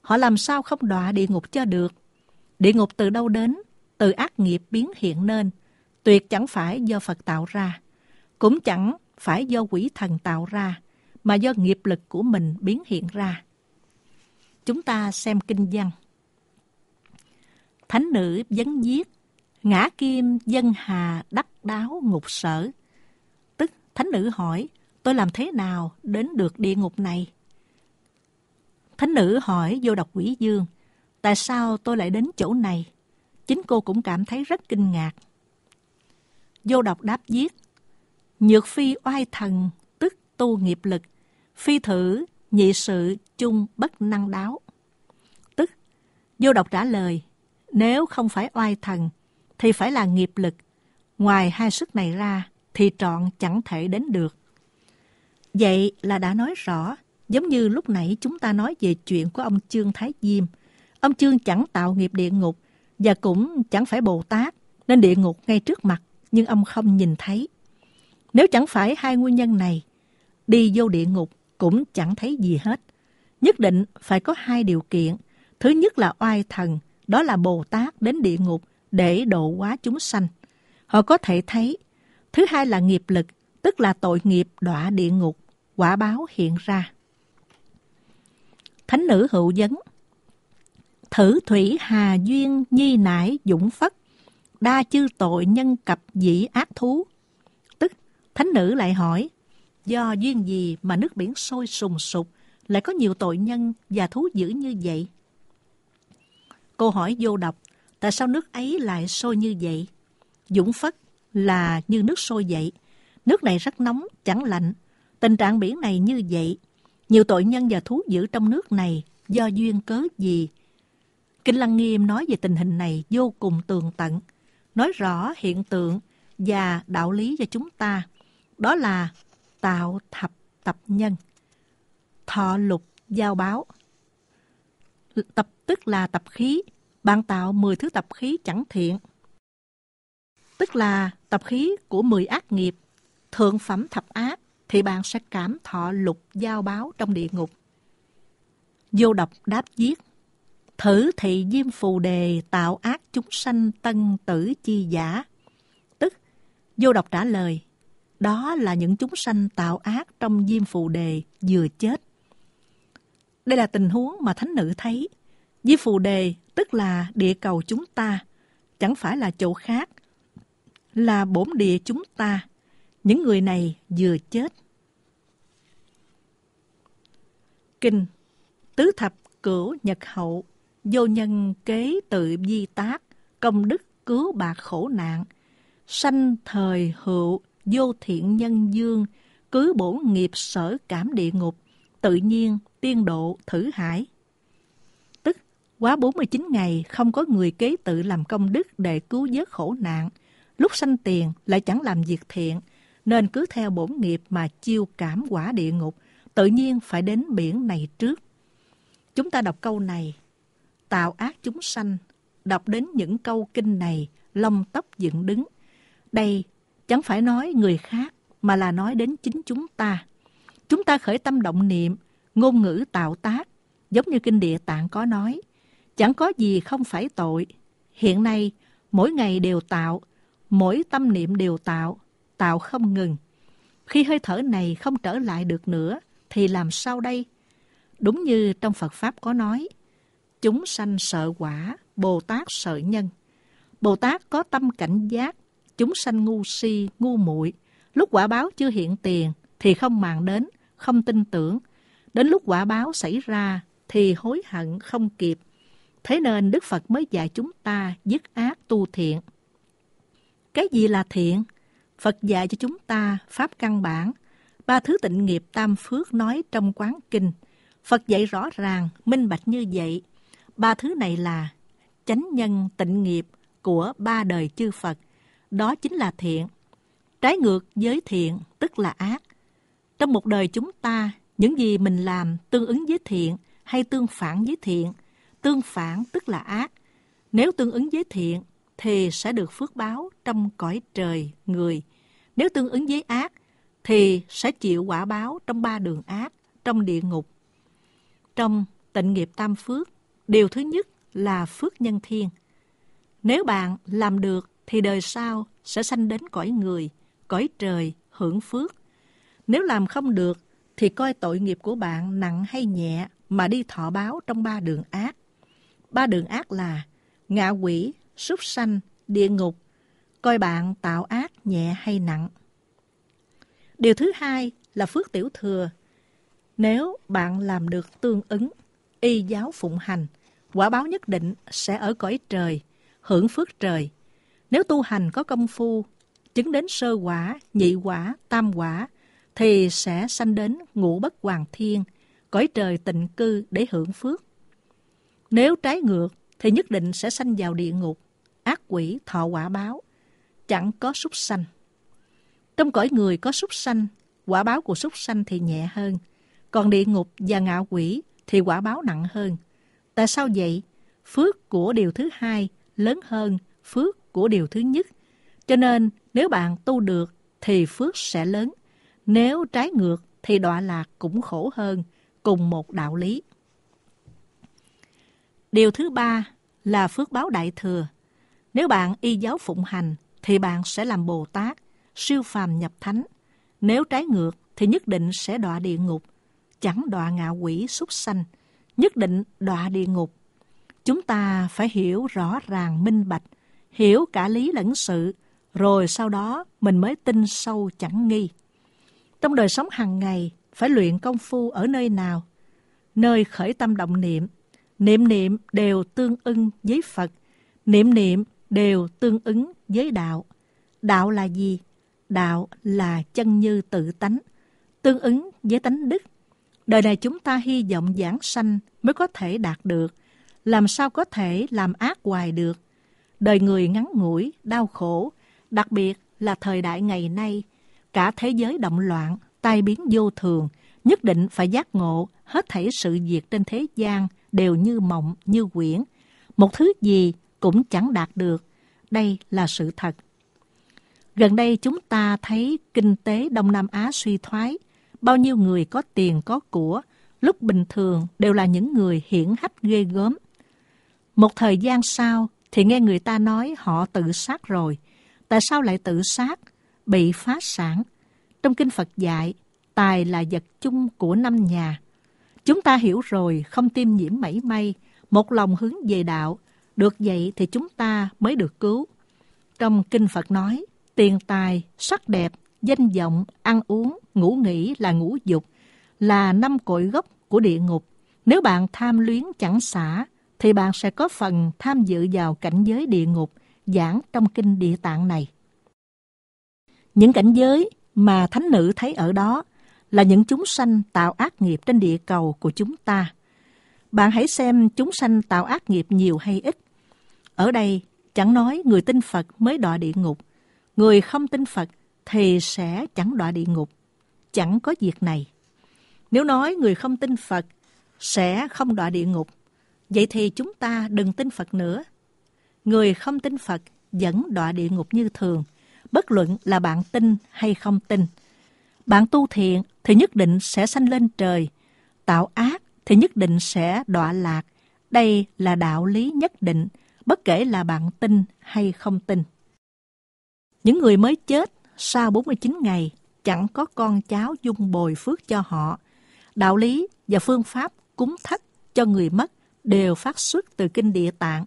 Họ làm sao không đọa địa ngục cho được? Địa ngục từ đâu đến? Từ ác nghiệp biến hiện nên. Tuyệt chẳng phải do Phật tạo ra. Cũng chẳng phải do quỷ thần tạo ra, mà do nghiệp lực của mình biến hiện ra. Chúng ta xem kinh văn. Thánh nữ vấn giết, ngã kim dân hà đắc đáo ngục sở. Tức thánh nữ hỏi, tôi làm thế nào đến được địa ngục này? Thánh nữ hỏi vô độc quỷ dương, tại sao tôi lại đến chỗ này? Chính cô cũng cảm thấy rất kinh ngạc. Vô độc đáp giết, nhược phi oai thần, tức tu nghiệp lực, phi thử nhị sự chung bất năng đáo. Tức, vô độc trả lời, nếu không phải oai thần, thì phải là nghiệp lực. Ngoài hai sức này ra, thì trọn chẳng thể đến được. Vậy là đã nói rõ, giống như lúc nãy chúng ta nói về chuyện của ông Trương Thái Diêm. Ông Trương chẳng tạo nghiệp địa ngục, và cũng chẳng phải Bồ Tát, nên địa ngục ngay trước mặt, nhưng ông không nhìn thấy. Nếu chẳng phải hai nguyên nhân này, đi vô địa ngục cũng chẳng thấy gì hết. Nhất định phải có hai điều kiện. Thứ nhất là oai thần, đó là Bồ Tát đến địa ngục để độ hóa chúng sanh. Họ có thể thấy. Thứ hai là nghiệp lực, tức là tội nghiệp đọa địa ngục, quả báo hiện ra. Thánh nữ hữu dấn Thử thủy hà duyên nhi nải dũng phất, đa chư tội nhân cập dĩ ác thú. Tức, thánh nữ lại hỏi, Do duyên gì mà nước biển sôi sùng sục, lại có nhiều tội nhân và thú dữ như vậy? Cô hỏi vô độc, tại sao nước ấy lại sôi như vậy? Dũng phất là như nước sôi vậy. Nước này rất nóng, chẳng lạnh. Tình trạng biển này như vậy. Nhiều tội nhân và thú dữ trong nước này do duyên cớ gì? Kinh Lăng Nghiêm nói về tình hình này vô cùng tường tận, nói rõ hiện tượng và đạo lý cho chúng ta. Đó là tạo thập tập nhân. Thọ lục giao báo. Tập tức là tập khí, bạn tạo 10 thứ tập khí chẳng thiện. Tức là tập khí của 10 ác nghiệp, thượng phẩm thập ác, thì bạn sẽ cảm thọ lục giao báo trong địa ngục. Vô độc đáp giết, thử thị diêm phù đề tạo ác chúng sanh tân tử chi giả. Tức, vô độc trả lời, đó là những chúng sanh tạo ác trong diêm phù đề vừa chết. Đây là tình huống mà thánh nữ thấy. Diêm phù đề tức là địa cầu chúng ta, chẳng phải là chỗ khác, là bổn địa chúng ta. Những người này vừa chết. Kinh Tứ thập cửu nhật hậu, vô nhân kế tự di tác, công đức cứu bạc khổ nạn, sanh thời hữu vô thiện nhân dương, cứ bổn nghiệp sở cảm địa ngục, tự nhiên tiên độ thử hải. Tức, quá 49 ngày không có người kế tự làm công đức để cứu vớt khổ nạn, lúc sanh tiền lại chẳng làm việc thiện, nên cứ theo bổn nghiệp mà chiêu cảm quả địa ngục, tự nhiên phải đến biển này trước. Chúng ta đọc câu này, tạo ác chúng sanh, đọc đến những câu kinh này, lông tóc dựng đứng. Đây Chẳng phải nói người khác, mà là nói đến chính chúng ta. Chúng ta khởi tâm động niệm, ngôn ngữ tạo tác, giống như Kinh Địa Tạng có nói. Chẳng có gì không phải tội. Hiện nay, mỗi ngày đều tạo, mỗi tâm niệm đều tạo, tạo không ngừng. Khi hơi thở này không trở lại được nữa, thì làm sao đây? Đúng như trong Phật Pháp có nói, chúng sanh sợ quả, Bồ Tát sợ nhân. Bồ Tát có tâm cảnh giác, chúng sanh ngu si, ngu muội Lúc quả báo chưa hiện tiền thì không màng đến, không tin tưởng. Đến lúc quả báo xảy ra thì hối hận không kịp. Thế nên Đức Phật mới dạy chúng ta dứt ác tu thiện. Cái gì là thiện? Phật dạy cho chúng ta pháp căn bản, ba thứ tịnh nghiệp tam phước nói trong quán kinh. Phật dạy rõ ràng, minh bạch như vậy. Ba thứ này là chánh nhân tịnh nghiệp của ba đời chư Phật – đó chính là thiện. Trái ngược với thiện, tức là ác. Trong một đời chúng ta, những gì mình làm tương ứng với thiện hay tương phản với thiện, tương phản tức là ác. Nếu tương ứng với thiện, thì sẽ được phước báo trong cõi trời, người. Nếu tương ứng với ác, thì sẽ chịu quả báo trong ba đường ác, trong địa ngục. Trong tịnh nghiệp tam phước, điều thứ nhất là phước nhân thiên. Nếu bạn làm được thì đời sau sẽ sanh đến cõi người, cõi trời, hưởng phước. Nếu làm không được, thì coi tội nghiệp của bạn nặng hay nhẹ mà đi thọ báo trong ba đường ác. Ba đường ác là ngạ quỷ, súc sanh, địa ngục, coi bạn tạo ác nhẹ hay nặng. Điều thứ hai là phước tiểu thừa. Nếu bạn làm được tương ứng, y giáo phụng hành, quả báo nhất định sẽ ở cõi trời, hưởng phước trời – nếu tu hành có công phu, chứng đến sơ quả, nhị quả, tam quả, thì sẽ sanh đến ngũ bất hoàng thiên, cõi trời tịnh cư để hưởng phước. Nếu trái ngược, thì nhất định sẽ sanh vào địa ngục, ác quỷ thọ quả báo, chẳng có súc sanh. Trong cõi người có súc sanh, quả báo của súc sanh thì nhẹ hơn, còn địa ngục và ngạo quỷ thì quả báo nặng hơn. Tại sao vậy? Phước của điều thứ hai lớn hơn phước của điều thứ nhất. Cho nên nếu bạn tu được thì phước sẽ lớn. Nếu trái ngược thì đọa lạc cũng khổ hơn, cùng một đạo lý. Điều thứ ba là phước báo đại thừa. Nếu bạn y giáo phụng hành thì bạn sẽ làm Bồ Tát, siêu phàm nhập thánh. Nếu trái ngược thì nhất định sẽ đọa địa ngục, chẳng đọa ngạ quỷ súc sanh, nhất định đọa địa ngục. Chúng ta phải hiểu rõ ràng minh bạch hiểu cả lý lẫn sự, rồi sau đó mình mới tin sâu chẳng nghi. Trong đời sống hàng ngày, phải luyện công phu ở nơi nào? Nơi khởi tâm động niệm, niệm niệm đều tương ưng với Phật, niệm niệm đều tương ứng với đạo. Đạo là gì? Đạo là chân như tự tánh, tương ứng với tánh đức. Đời này chúng ta hy vọng giảng sanh mới có thể đạt được. Làm sao có thể làm ác hoài được? Đời người ngắn ngủi, đau khổ, đặc biệt là thời đại ngày nay, cả thế giới động loạn, tai biến vô thường, nhất định phải giác ngộ hết thảy sự việc trên thế gian đều như mộng, như quyển. Một thứ gì cũng chẳng đạt được. Đây là sự thật. Gần đây chúng ta thấy kinh tế Đông Nam Á suy thoái. Bao nhiêu người có tiền có của, lúc bình thường đều là những người hiển hách ghê gớm. Một thời gian sau, thì nghe người ta nói họ tự sát rồi. Tại sao lại tự sát? Bị phá sản. Trong kinh Phật dạy, tài là vật chung của năm nhà. Chúng ta hiểu rồi, không tiêm nhiễm mảy may, một lòng hướng về đạo. Được vậy thì chúng ta mới được cứu. Trong kinh Phật nói, tiền tài, sắc đẹp, danh vọng, ăn uống, ngủ nghỉ là ngũ dục, là năm cội gốc của địa ngục. Nếu bạn tham luyến chẳng xả, thì bạn sẽ có phần tham dự vào cảnh giới địa ngục giảng trong kinh địa tạng này. Những cảnh giới mà thánh nữ thấy ở đó là những chúng sanh tạo ác nghiệp trên địa cầu của chúng ta. Bạn hãy xem chúng sanh tạo ác nghiệp nhiều hay ít. Ở đây, chẳng nói người tin Phật mới đọa địa ngục, người không tin Phật thì sẽ chẳng đọa địa ngục. Chẳng có việc này. Nếu nói người không tin Phật sẽ không đọa địa ngục, Vậy thì chúng ta đừng tin Phật nữa. Người không tin Phật vẫn đọa địa ngục như thường, bất luận là bạn tin hay không tin. Bạn tu thiện thì nhất định sẽ sanh lên trời, tạo ác thì nhất định sẽ đọa lạc. Đây là đạo lý nhất định, bất kể là bạn tin hay không tin. Những người mới chết sau 49 ngày chẳng có con cháu dung bồi phước cho họ. Đạo lý và phương pháp cúng thất cho người mất đều phát xuất từ kinh địa tạng.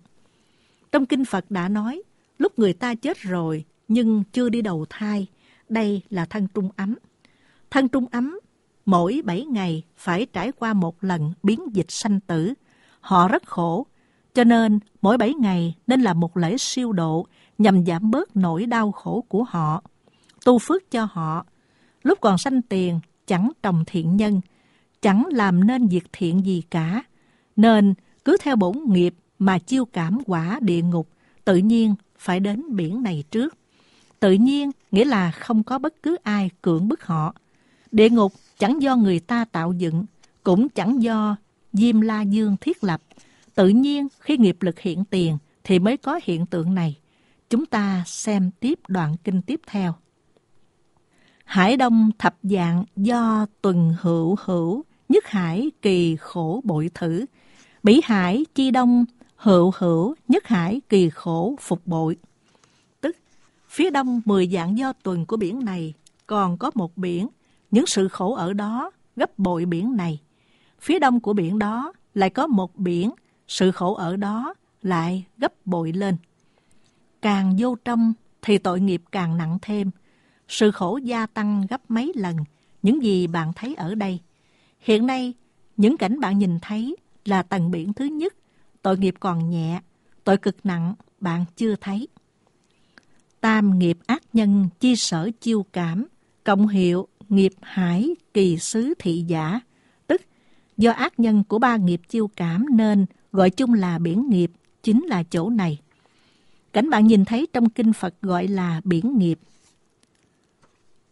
Trong kinh Phật đã nói, lúc người ta chết rồi nhưng chưa đi đầu thai, đây là thân trung ấm. Thân trung ấm mỗi 7 ngày phải trải qua một lần biến dịch sanh tử. Họ rất khổ, cho nên mỗi 7 ngày nên là một lễ siêu độ nhằm giảm bớt nỗi đau khổ của họ, tu phước cho họ. Lúc còn sanh tiền chẳng trồng thiện nhân, chẳng làm nên việc thiện gì cả, nên cứ theo bổn nghiệp mà chiêu cảm quả địa ngục, tự nhiên phải đến biển này trước. Tự nhiên nghĩa là không có bất cứ ai cưỡng bức họ. Địa ngục chẳng do người ta tạo dựng, cũng chẳng do Diêm La Dương thiết lập. Tự nhiên khi nghiệp lực hiện tiền thì mới có hiện tượng này. Chúng ta xem tiếp đoạn kinh tiếp theo. Hải Đông thập dạng do tuần hữu hữu, nhất hải kỳ khổ bội thử, Bỉ hải chi đông, hữu hữu, nhất hải kỳ khổ phục bội. Tức, phía đông mười dạng do tuần của biển này, còn có một biển, những sự khổ ở đó gấp bội biển này. Phía đông của biển đó lại có một biển, sự khổ ở đó lại gấp bội lên. Càng vô trong thì tội nghiệp càng nặng thêm. Sự khổ gia tăng gấp mấy lần những gì bạn thấy ở đây. Hiện nay, những cảnh bạn nhìn thấy là tầng biển thứ nhất, tội nghiệp còn nhẹ, tội cực nặng bạn chưa thấy. Tam nghiệp ác nhân chi sở chiêu cảm, cộng hiệu nghiệp hải kỳ sứ thị giả, tức do ác nhân của ba nghiệp chiêu cảm nên gọi chung là biển nghiệp, chính là chỗ này. Cảnh bạn nhìn thấy trong kinh Phật gọi là biển nghiệp.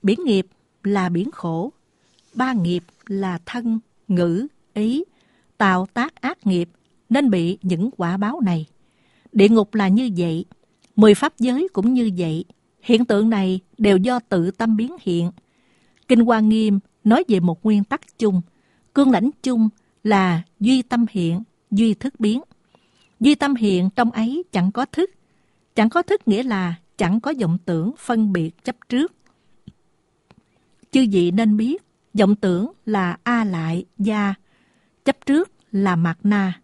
Biển nghiệp là biển khổ, ba nghiệp là thân, ngữ, ý, tạo tác ác nghiệp nên bị những quả báo này. Địa ngục là như vậy, mười pháp giới cũng như vậy. Hiện tượng này đều do tự tâm biến hiện. Kinh Hoa Nghiêm nói về một nguyên tắc chung. Cương lãnh chung là duy tâm hiện, duy thức biến. Duy tâm hiện trong ấy chẳng có thức. Chẳng có thức nghĩa là chẳng có vọng tưởng phân biệt chấp trước. Chư vị nên biết, vọng tưởng là A lại, gia, Chấp trước là mạt na.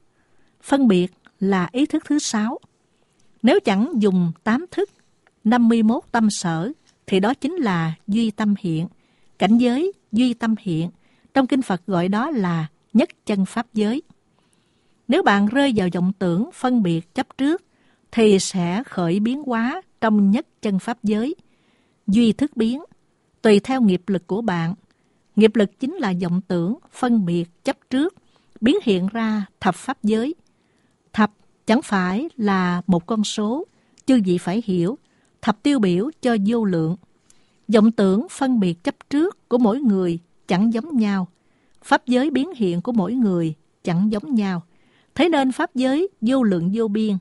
Phân biệt là ý thức thứ sáu. Nếu chẳng dùng tám thức, 51 tâm sở, thì đó chính là duy tâm hiện. Cảnh giới duy tâm hiện, trong kinh Phật gọi đó là nhất chân pháp giới. Nếu bạn rơi vào vọng tưởng phân biệt chấp trước, thì sẽ khởi biến hóa trong nhất chân pháp giới. Duy thức biến, tùy theo nghiệp lực của bạn. Nghiệp lực chính là vọng tưởng, phân biệt, chấp trước, biến hiện ra thập pháp giới. Thập chẳng phải là một con số, chư vị phải hiểu, thập tiêu biểu cho vô lượng. Vọng tưởng phân biệt chấp trước của mỗi người chẳng giống nhau, pháp giới biến hiện của mỗi người chẳng giống nhau. Thế nên pháp giới vô lượng vô biên.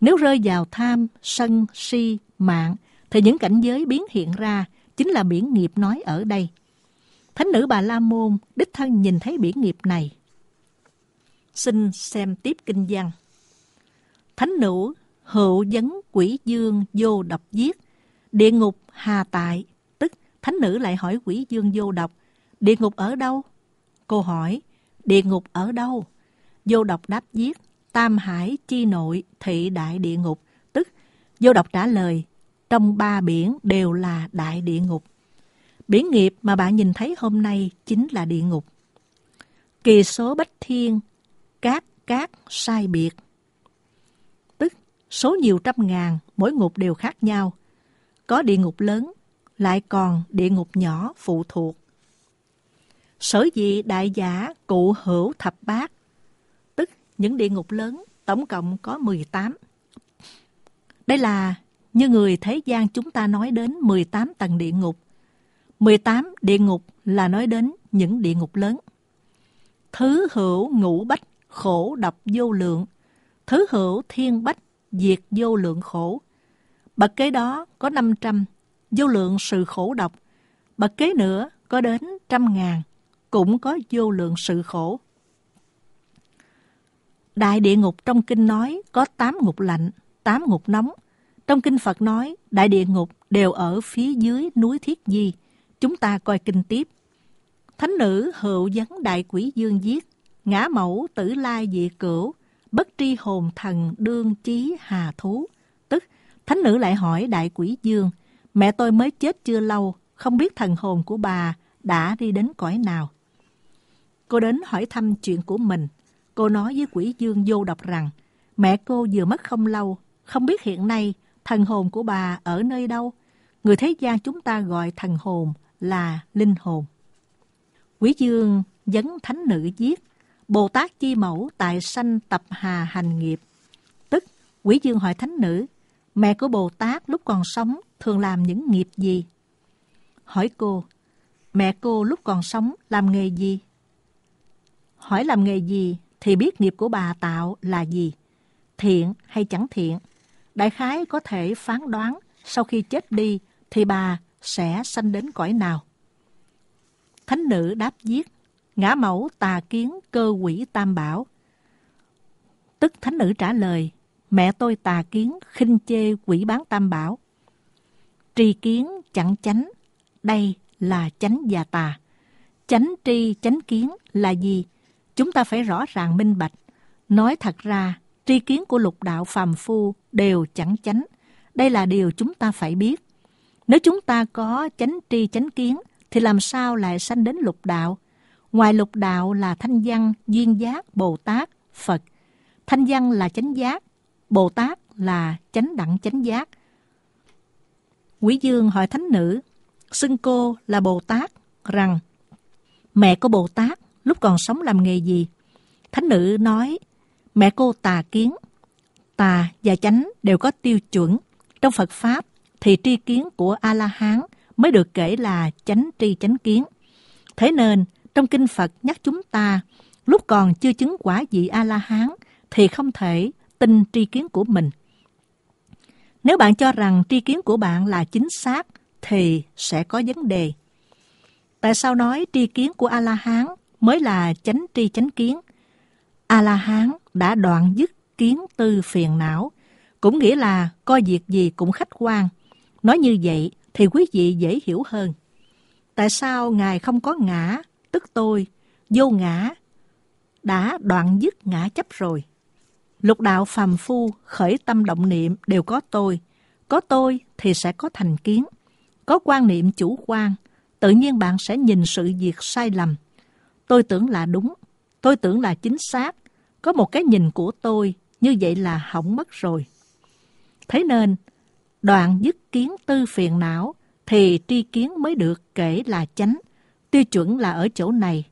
Nếu rơi vào tham, sân, si, mạng, thì những cảnh giới biến hiện ra chính là biển nghiệp nói ở đây. Thánh nữ Bà La Môn đích thân nhìn thấy biển nghiệp này Xin xem tiếp kinh văn. Thánh nữ hữu dấn quỷ dương vô độc giết, địa ngục hà tại, tức thánh nữ lại hỏi quỷ dương vô độc, địa ngục ở đâu? Cô hỏi, địa ngục ở đâu? Vô độc đáp giết, tam hải chi nội thị đại địa ngục, tức vô độc trả lời, trong ba biển đều là đại địa ngục. Biển nghiệp mà bạn nhìn thấy hôm nay chính là địa ngục. Kỳ số bách thiên cát cát sai biệt. Tức số nhiều trăm ngàn, mỗi ngục đều khác nhau. Có địa ngục lớn, lại còn địa ngục nhỏ phụ thuộc. Sở dĩ đại giả cụ hữu thập bát, tức những địa ngục lớn tổng cộng có 18. Đây là như người thế gian chúng ta nói đến 18 tầng địa ngục. 18 địa ngục là nói đến những địa ngục lớn. Thứ hữu ngũ bách khổ độc vô lượng, thứ hữu thiên bách, diệt vô lượng khổ. Bậc kế đó có 500, vô lượng sự khổ độc. Bậc kế nữa có đến trăm ngàn, cũng có vô lượng sự khổ. Đại địa ngục trong kinh nói có tám ngục lạnh, tám ngục nóng. Trong kinh Phật nói đại địa ngục đều ở phía dưới núi Thiết Di. Chúng ta coi kinh tiếp. Thánh nữ hữu vấn đại quỷ dương giết, ngã mẫu tử lai dị cửu, bất tri hồn thần đương chí hà thú. Tức, thánh nữ lại hỏi đại quỷ dương, mẹ tôi mới chết chưa lâu, không biết thần hồn của bà đã đi đến cõi nào. Cô đến hỏi thăm chuyện của mình. Cô nói với quỷ dương vô độc rằng, mẹ cô vừa mất không lâu, không biết hiện nay thần hồn của bà ở nơi đâu. Người thế gian chúng ta gọi thần hồn là linh hồn. Quỷ dương dấn thánh nữ giết Bồ Tát Chi Mẫu tại sanh tập hà hành nghiệp. Tức, Quý Dương hỏi Thánh Nữ, mẹ của Bồ Tát lúc còn sống thường làm những nghiệp gì? Hỏi cô, mẹ cô lúc còn sống làm nghề gì? Hỏi làm nghề gì thì biết nghiệp của bà tạo là gì, thiện hay chẳng thiện. Đại khái có thể phán đoán sau khi chết đi thì bà sẽ sanh đến cõi nào. Thánh nữ đáp viết ngã mẫu tà kiến cơ quỷ tam bảo. Tức thánh nữ trả lời, mẹ tôi tà kiến khinh chê quỷ bán tam bảo. Tri kiến chẳng chánh, đây là chánh và tà. Chánh tri chánh kiến là gì? Chúng ta phải rõ ràng minh bạch. Nói thật ra, tri kiến của lục đạo phàm phu đều chẳng chánh. Đây là điều chúng ta phải biết. Nếu chúng ta có chánh tri chánh kiến, thì làm sao lại sanh đến lục đạo? Ngoài lục đạo là thanh văn, duyên giác, Bồ Tát, Phật. Thanh văn là chánh giác, Bồ Tát là chánh đẳng chánh giác. Quý Dương hỏi thánh nữ, xưng cô là Bồ Tát, rằng Mẹ của Bồ Tát lúc còn sống làm nghề gì? Thánh nữ nói, mẹ cô tà kiến. Tà và chánh đều có tiêu chuẩn. Trong Phật Pháp thì tri kiến của A-la-hán mới được kể là chánh tri chánh kiến. Thế nên, trong Kinh Phật nhắc chúng ta, lúc còn chưa chứng quả vị A-la-hán thì không thể tin tri kiến của mình. Nếu bạn cho rằng tri kiến của bạn là chính xác thì sẽ có vấn đề. Tại sao nói tri kiến của A-la-hán mới là chánh tri chánh kiến? A-la-hán đã đoạn dứt kiến tư phiền não, cũng nghĩa là coi việc gì cũng khách quan. Nói như vậy thì quý vị dễ hiểu hơn. Tại sao Ngài không có ngã tức tôi, vô ngã, đã đoạn dứt ngã chấp rồi. Lục đạo phàm phu, khởi tâm động niệm đều có tôi. Có tôi thì sẽ có thành kiến. Có quan niệm chủ quan, tự nhiên bạn sẽ nhìn sự việc sai lầm. Tôi tưởng là đúng, tôi tưởng là chính xác. Có một cái nhìn của tôi, như vậy là hỏng mất rồi. Thế nên, đoạn dứt kiến tư phiền não, thì tri kiến mới được kể là chánh, tiêu chuẩn là ở chỗ này.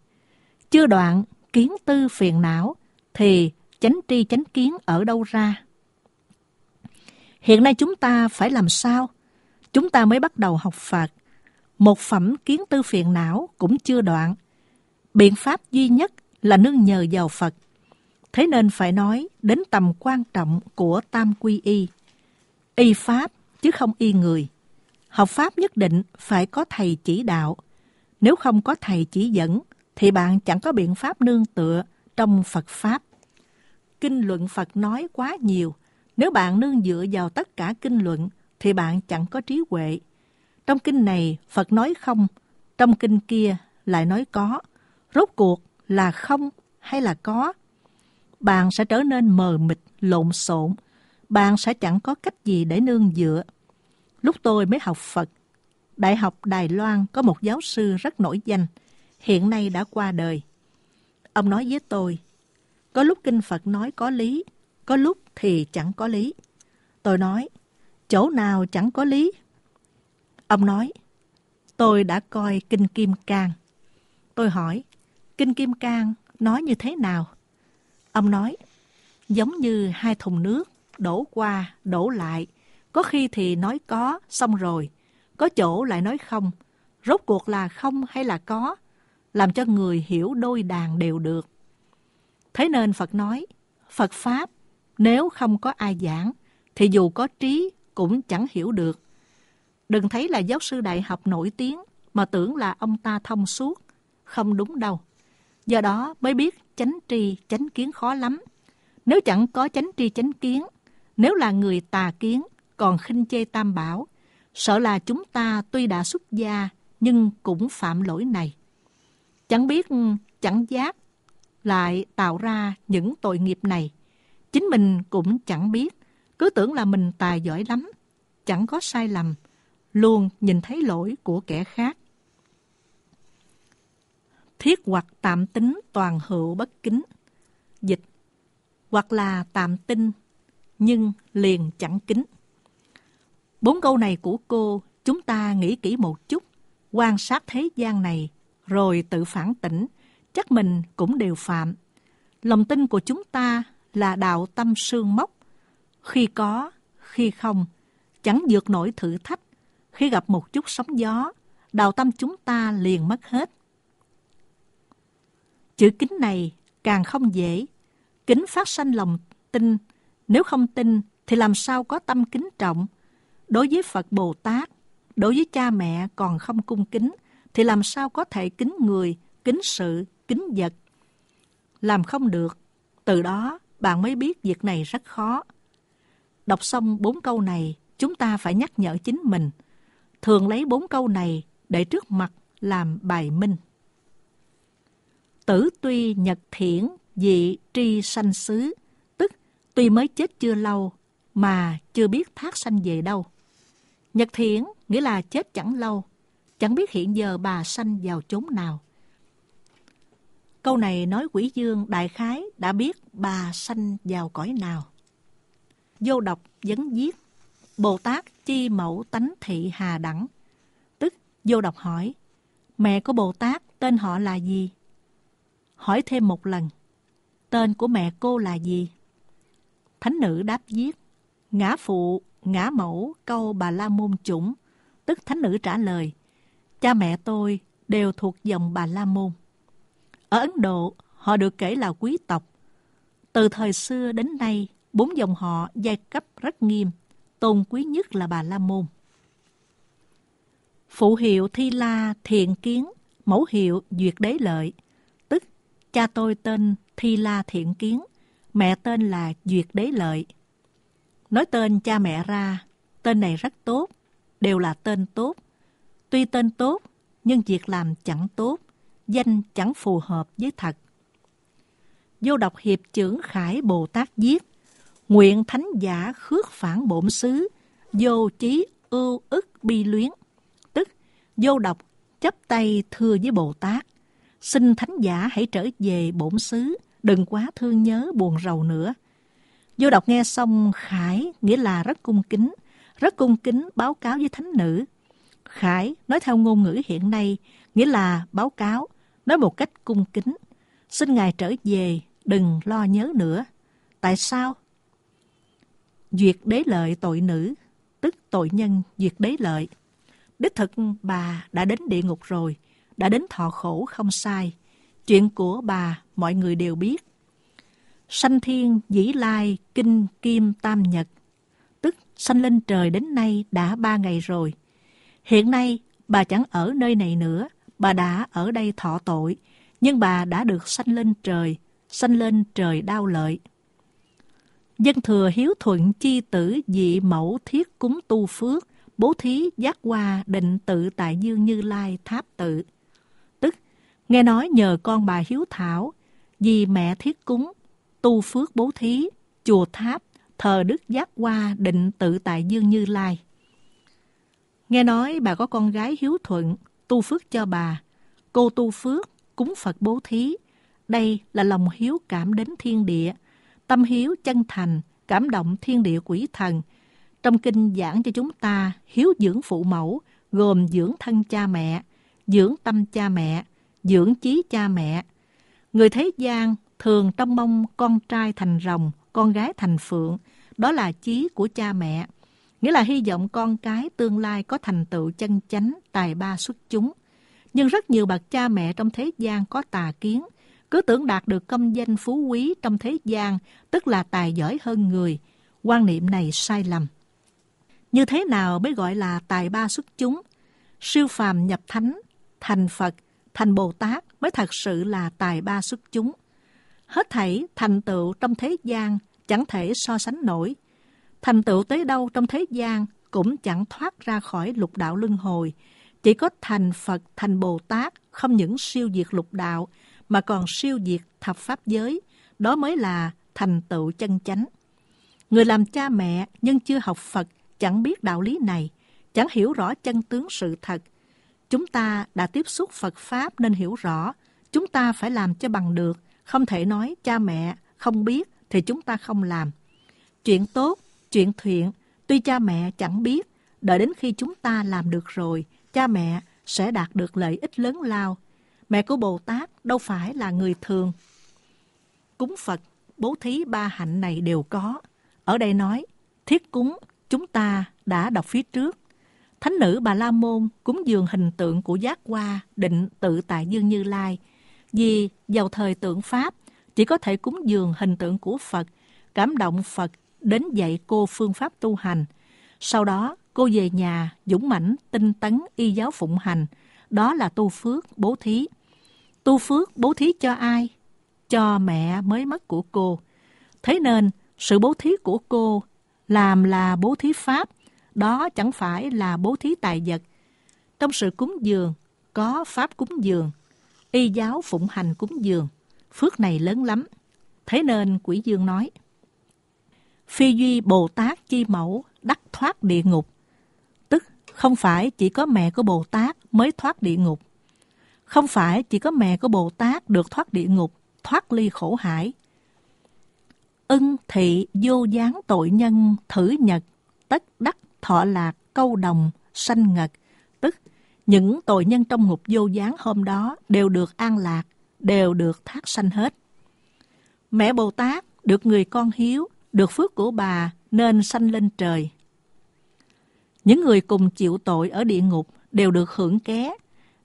Chưa đoạn, kiến tư phiền não, thì chánh tri chánh kiến ở đâu ra? Hiện nay chúng ta phải làm sao? Chúng ta mới bắt đầu học Phật. Một phẩm kiến tư phiền não cũng chưa đoạn. Biện pháp duy nhất là nương nhờ vào Phật. Thế nên phải nói đến tầm quan trọng của tam quy y. Y Pháp chứ không y người. Học Pháp nhất định phải có thầy chỉ đạo – nếu không có thầy chỉ dẫn, thì bạn chẳng có biện pháp nương tựa trong Phật Pháp. Kinh luận Phật nói quá nhiều. Nếu bạn nương dựa vào tất cả kinh luận, thì bạn chẳng có trí huệ. Trong kinh này, Phật nói không, trong kinh kia lại nói có. Rốt cuộc là không hay là có? Bạn sẽ trở nên mờ mịt, lộn xộn. Bạn sẽ chẳng có cách gì để nương dựa. Lúc tôi mới học Phật, Đại học Đài Loan có một giáo sư rất nổi danh, hiện nay đã qua đời. Ông nói với tôi, có lúc Kinh Phật nói có lý, có lúc thì chẳng có lý. Tôi nói, chỗ nào chẳng có lý? Ông nói, tôi đã coi Kinh Kim Cang. Tôi hỏi, Kinh Kim Cang nói như thế nào? Ông nói, giống như hai thùng nước, đổ qua, đổ lại. Có khi thì nói có, xong rồi, có chỗ lại nói không, rốt cuộc là không hay là có, làm cho người hiểu đôi đàn đều được. Thế nên Phật nói, Phật Pháp nếu không có ai giảng, thì dù có trí cũng chẳng hiểu được. Đừng thấy là giáo sư đại học nổi tiếng mà tưởng là ông ta thông suốt, không đúng đâu. Do đó mới biết chánh tri, chánh kiến khó lắm. Nếu chẳng có chánh tri, chánh kiến, nếu là người tà kiến còn khinh chê tam bảo, Sợ là chúng ta tuy đã xuất gia, nhưng cũng phạm lỗi này. Chẳng biết, chẳng giác, lại tạo ra những tội nghiệp này. Chính mình cũng chẳng biết, cứ tưởng là mình tài giỏi lắm, chẳng có sai lầm, luôn nhìn thấy lỗi của kẻ khác. Thiết hoặc tạm tính toàn hữu bất kính, dịch, hoặc là tạm tin, nhưng liền chẳng kính. Bốn câu này của cô, chúng ta nghĩ kỹ một chút, quan sát thế gian này, rồi tự phản tỉnh, chắc mình cũng đều phạm. Lòng tin của chúng ta là đạo tâm sương mốc. Khi có, khi không, chẳng vượt nổi thử thách. Khi gặp một chút sóng gió, đạo tâm chúng ta liền mất hết. Chữ kính này càng không dễ. Kính phát sanh lòng tin. Nếu không tin thì làm sao có tâm kính trọng? Đối với Phật Bồ Tát, đối với cha mẹ còn không cung kính, thì làm sao có thể kính người, kính sự, kính vật? Làm không được, từ đó bạn mới biết việc này rất khó. Đọc xong bốn câu này, chúng ta phải nhắc nhở chính mình. Thường lấy bốn câu này để trước mặt làm bài minh. Tử tuy nhật thiển, dị tri sanh xứ, tức tuy mới chết chưa lâu mà chưa biết thác sanh về đâu. Nhật thiện nghĩa là chết chẳng lâu, chẳng biết hiện giờ bà sanh vào chốn nào. Câu này nói quỷ dương đại khái đã biết bà sanh vào cõi nào. Vô độc vấn giết, Bồ Tát chi mẫu tánh thị hà đẳng. Tức vô độc hỏi, mẹ của Bồ Tát tên họ là gì? Hỏi thêm một lần, tên của mẹ cô là gì? Thánh nữ đáp giết, ngã phụ ngã mẫu câu bà La Môn Chủng, tức Thánh Nữ trả lời, cha mẹ tôi đều thuộc dòng bà La Môn. Ở Ấn Độ, họ được kể là quý tộc. Từ thời xưa đến nay, bốn dòng họ giai cấp rất nghiêm, tôn quý nhất là bà La Môn. Phụ hiệu Thi La Thiện Kiến, mẫu hiệu Duyệt Đế Lợi, tức cha tôi tên Thi La Thiện Kiến, mẹ tên là Duyệt Đế Lợi. Nói tên cha mẹ ra, tên này rất tốt, đều là tên tốt. Tuy tên tốt, nhưng việc làm chẳng tốt, danh chẳng phù hợp với thật. Vô độc hiệp trưởng Khải Bồ Tát viết, Nguyện thánh giả khước phản bổn xứ, vô chí ưu ức bi luyến. Tức, vô độc chấp tay thưa với Bồ Tát, xin thánh giả hãy trở về bổn xứ, đừng quá thương nhớ buồn rầu nữa. Vô đọc nghe xong khải, nghĩa là rất cung kính, rất cung kính báo cáo với thánh nữ. Khải, nói theo ngôn ngữ hiện nay, nghĩa là báo cáo, nói một cách cung kính. Xin ngài trở về, đừng lo nhớ nữa. Tại sao? Duyệt đế lợi tội nữ, tức tội nhân duyệt đế lợi. Đích thực bà đã đến địa ngục rồi, đã đến thọ khổ không sai. Chuyện của bà mọi người đều biết sanh thiên dĩ lai kinh kim tam nhật, tức sanh lên trời đến nay đã ba ngày rồi. Hiện nay bà chẳng ở nơi này nữa, bà đã ở đây thọ tội, nhưng bà đã được sanh lên trời, sanh lên trời đau lợi. Dân thừa hiếu thuận chi tử dị mẫu thiết cúng tu phước, bố thí giác hoa định tự tại dương như lai tháp tự. Tức, nghe nói nhờ con bà hiếu thảo, vì mẹ thiết cúng tu phước bố thí, chùa tháp, thờ Đức Giác Hoa định tự tại Dương Như Lai. Nghe nói bà có con gái hiếu thuận, tu phước cho bà. Cô tu phước, cúng Phật bố thí. Đây là lòng hiếu cảm đến thiên địa, tâm hiếu chân thành, cảm động thiên địa quỷ thần. Trong kinh giảng cho chúng ta hiếu dưỡng phụ mẫu, gồm dưỡng thân cha mẹ, dưỡng tâm cha mẹ, dưỡng trí cha mẹ. Người thế gian thường trong mong con trai thành rồng, con gái thành phượng. Đó là chí của cha mẹ. Nghĩa là hy vọng con cái tương lai có thành tựu chân chánh, tài ba xuất chúng. Nhưng rất nhiều bậc cha mẹ trong thế gian có tà kiến, cứ tưởng đạt được công danh phú quý trong thế gian, tức là tài giỏi hơn người. Quan niệm này sai lầm. Như thế nào mới gọi là tài ba xuất chúng? Siêu phàm nhập thánh, thành Phật, thành Bồ Tát mới thật sự là tài ba xuất chúng hết thảy thành tựu trong thế gian chẳng thể so sánh nổi. Thành tựu tới đâu trong thế gian cũng chẳng thoát ra khỏi lục đạo luân hồi. Chỉ có thành Phật, thành Bồ Tát không những siêu diệt lục đạo mà còn siêu diệt thập pháp giới. Đó mới là thành tựu chân chánh. Người làm cha mẹ nhưng chưa học Phật chẳng biết đạo lý này, chẳng hiểu rõ chân tướng sự thật. Chúng ta đã tiếp xúc Phật Pháp nên hiểu rõ, chúng ta phải làm cho bằng được – không thể nói cha mẹ không biết thì chúng ta không làm. Chuyện tốt, chuyện thiện, tuy cha mẹ chẳng biết, đợi đến khi chúng ta làm được rồi, cha mẹ sẽ đạt được lợi ích lớn lao. Mẹ của Bồ Tát đâu phải là người thường. Cúng Phật, bố thí ba hạnh này đều có. Ở đây nói, thiết cúng chúng ta đã đọc phía trước. Thánh nữ Bà La Môn cúng dường hình tượng của giác hoa định tự tại Dương Như Lai – vì vào thời tượng Pháp, chỉ có thể cúng dường hình tượng của Phật, cảm động Phật đến dạy cô phương pháp tu hành. Sau đó, cô về nhà dũng mãnh, tinh tấn, y giáo phụng hành. Đó là tu phước, bố thí. Tu phước, bố thí cho ai? Cho mẹ mới mất của cô. Thế nên, sự bố thí của cô làm là bố thí Pháp, đó chẳng phải là bố thí tài vật. Trong sự cúng dường, có Pháp cúng dường, y giáo phụng hành cúng dường, phước này lớn lắm. Thế nên quỷ dương nói, Phi duy Bồ Tát chi mẫu đắc thoát địa ngục, tức không phải chỉ có mẹ của Bồ Tát mới thoát địa ngục. Không phải chỉ có mẹ của Bồ Tát được thoát địa ngục, thoát ly khổ hải. Ưng thị vô dáng tội nhân thử nhật, tất đắc thọ lạc câu đồng, sanh ngật, những tội nhân trong ngục vô gián hôm đó đều được an lạc, đều được thác sanh hết. Mẹ Bồ Tát được người con hiếu, được phước của bà nên sanh lên trời. Những người cùng chịu tội ở địa ngục đều được hưởng ké,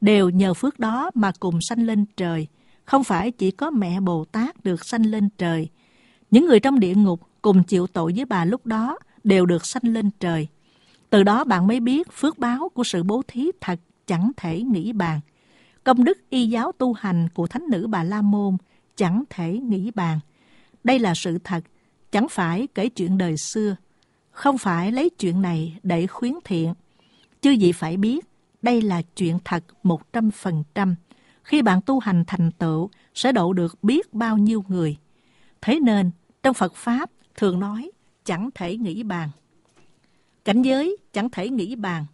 đều nhờ phước đó mà cùng sanh lên trời. Không phải chỉ có mẹ Bồ Tát được sanh lên trời. Những người trong địa ngục cùng chịu tội với bà lúc đó đều được sanh lên trời. Từ đó bạn mới biết phước báo của sự bố thí thật chẳng thể nghĩ bàn. Công đức y giáo tu hành của thánh nữ Bà La Môn chẳng thể nghĩ bàn. Đây là sự thật, chẳng phải kể chuyện đời xưa. Không phải lấy chuyện này để khuyến thiện. Chứ gì phải biết, đây là chuyện thật 100%. Khi bạn tu hành thành tựu, sẽ độ được biết bao nhiêu người. Thế nên, trong Phật Pháp thường nói chẳng thể nghĩ bàn. Cảnh giới chẳng thể nghĩ bàn.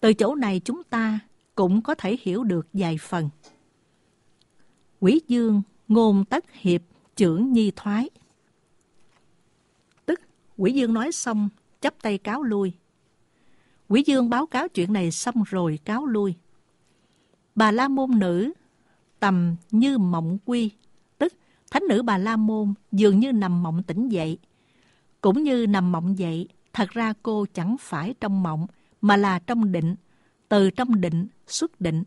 Từ chỗ này chúng ta cũng có thể hiểu được vài phần. Quỷ dương, ngôn tất hiệp, trưởng nhi thoái. Tức, quỷ dương nói xong, chắp tay cáo lui. Quỷ dương báo cáo chuyện này xong rồi cáo lui. Bà La Môn Nữ tầm như mộng quy, tức thánh nữ bà La Môn dường như nằm mộng tỉnh dậy. Cũng như nằm mộng dậy, thật ra cô chẳng phải trong mộng, mà là trong định, từ trong định xuất định.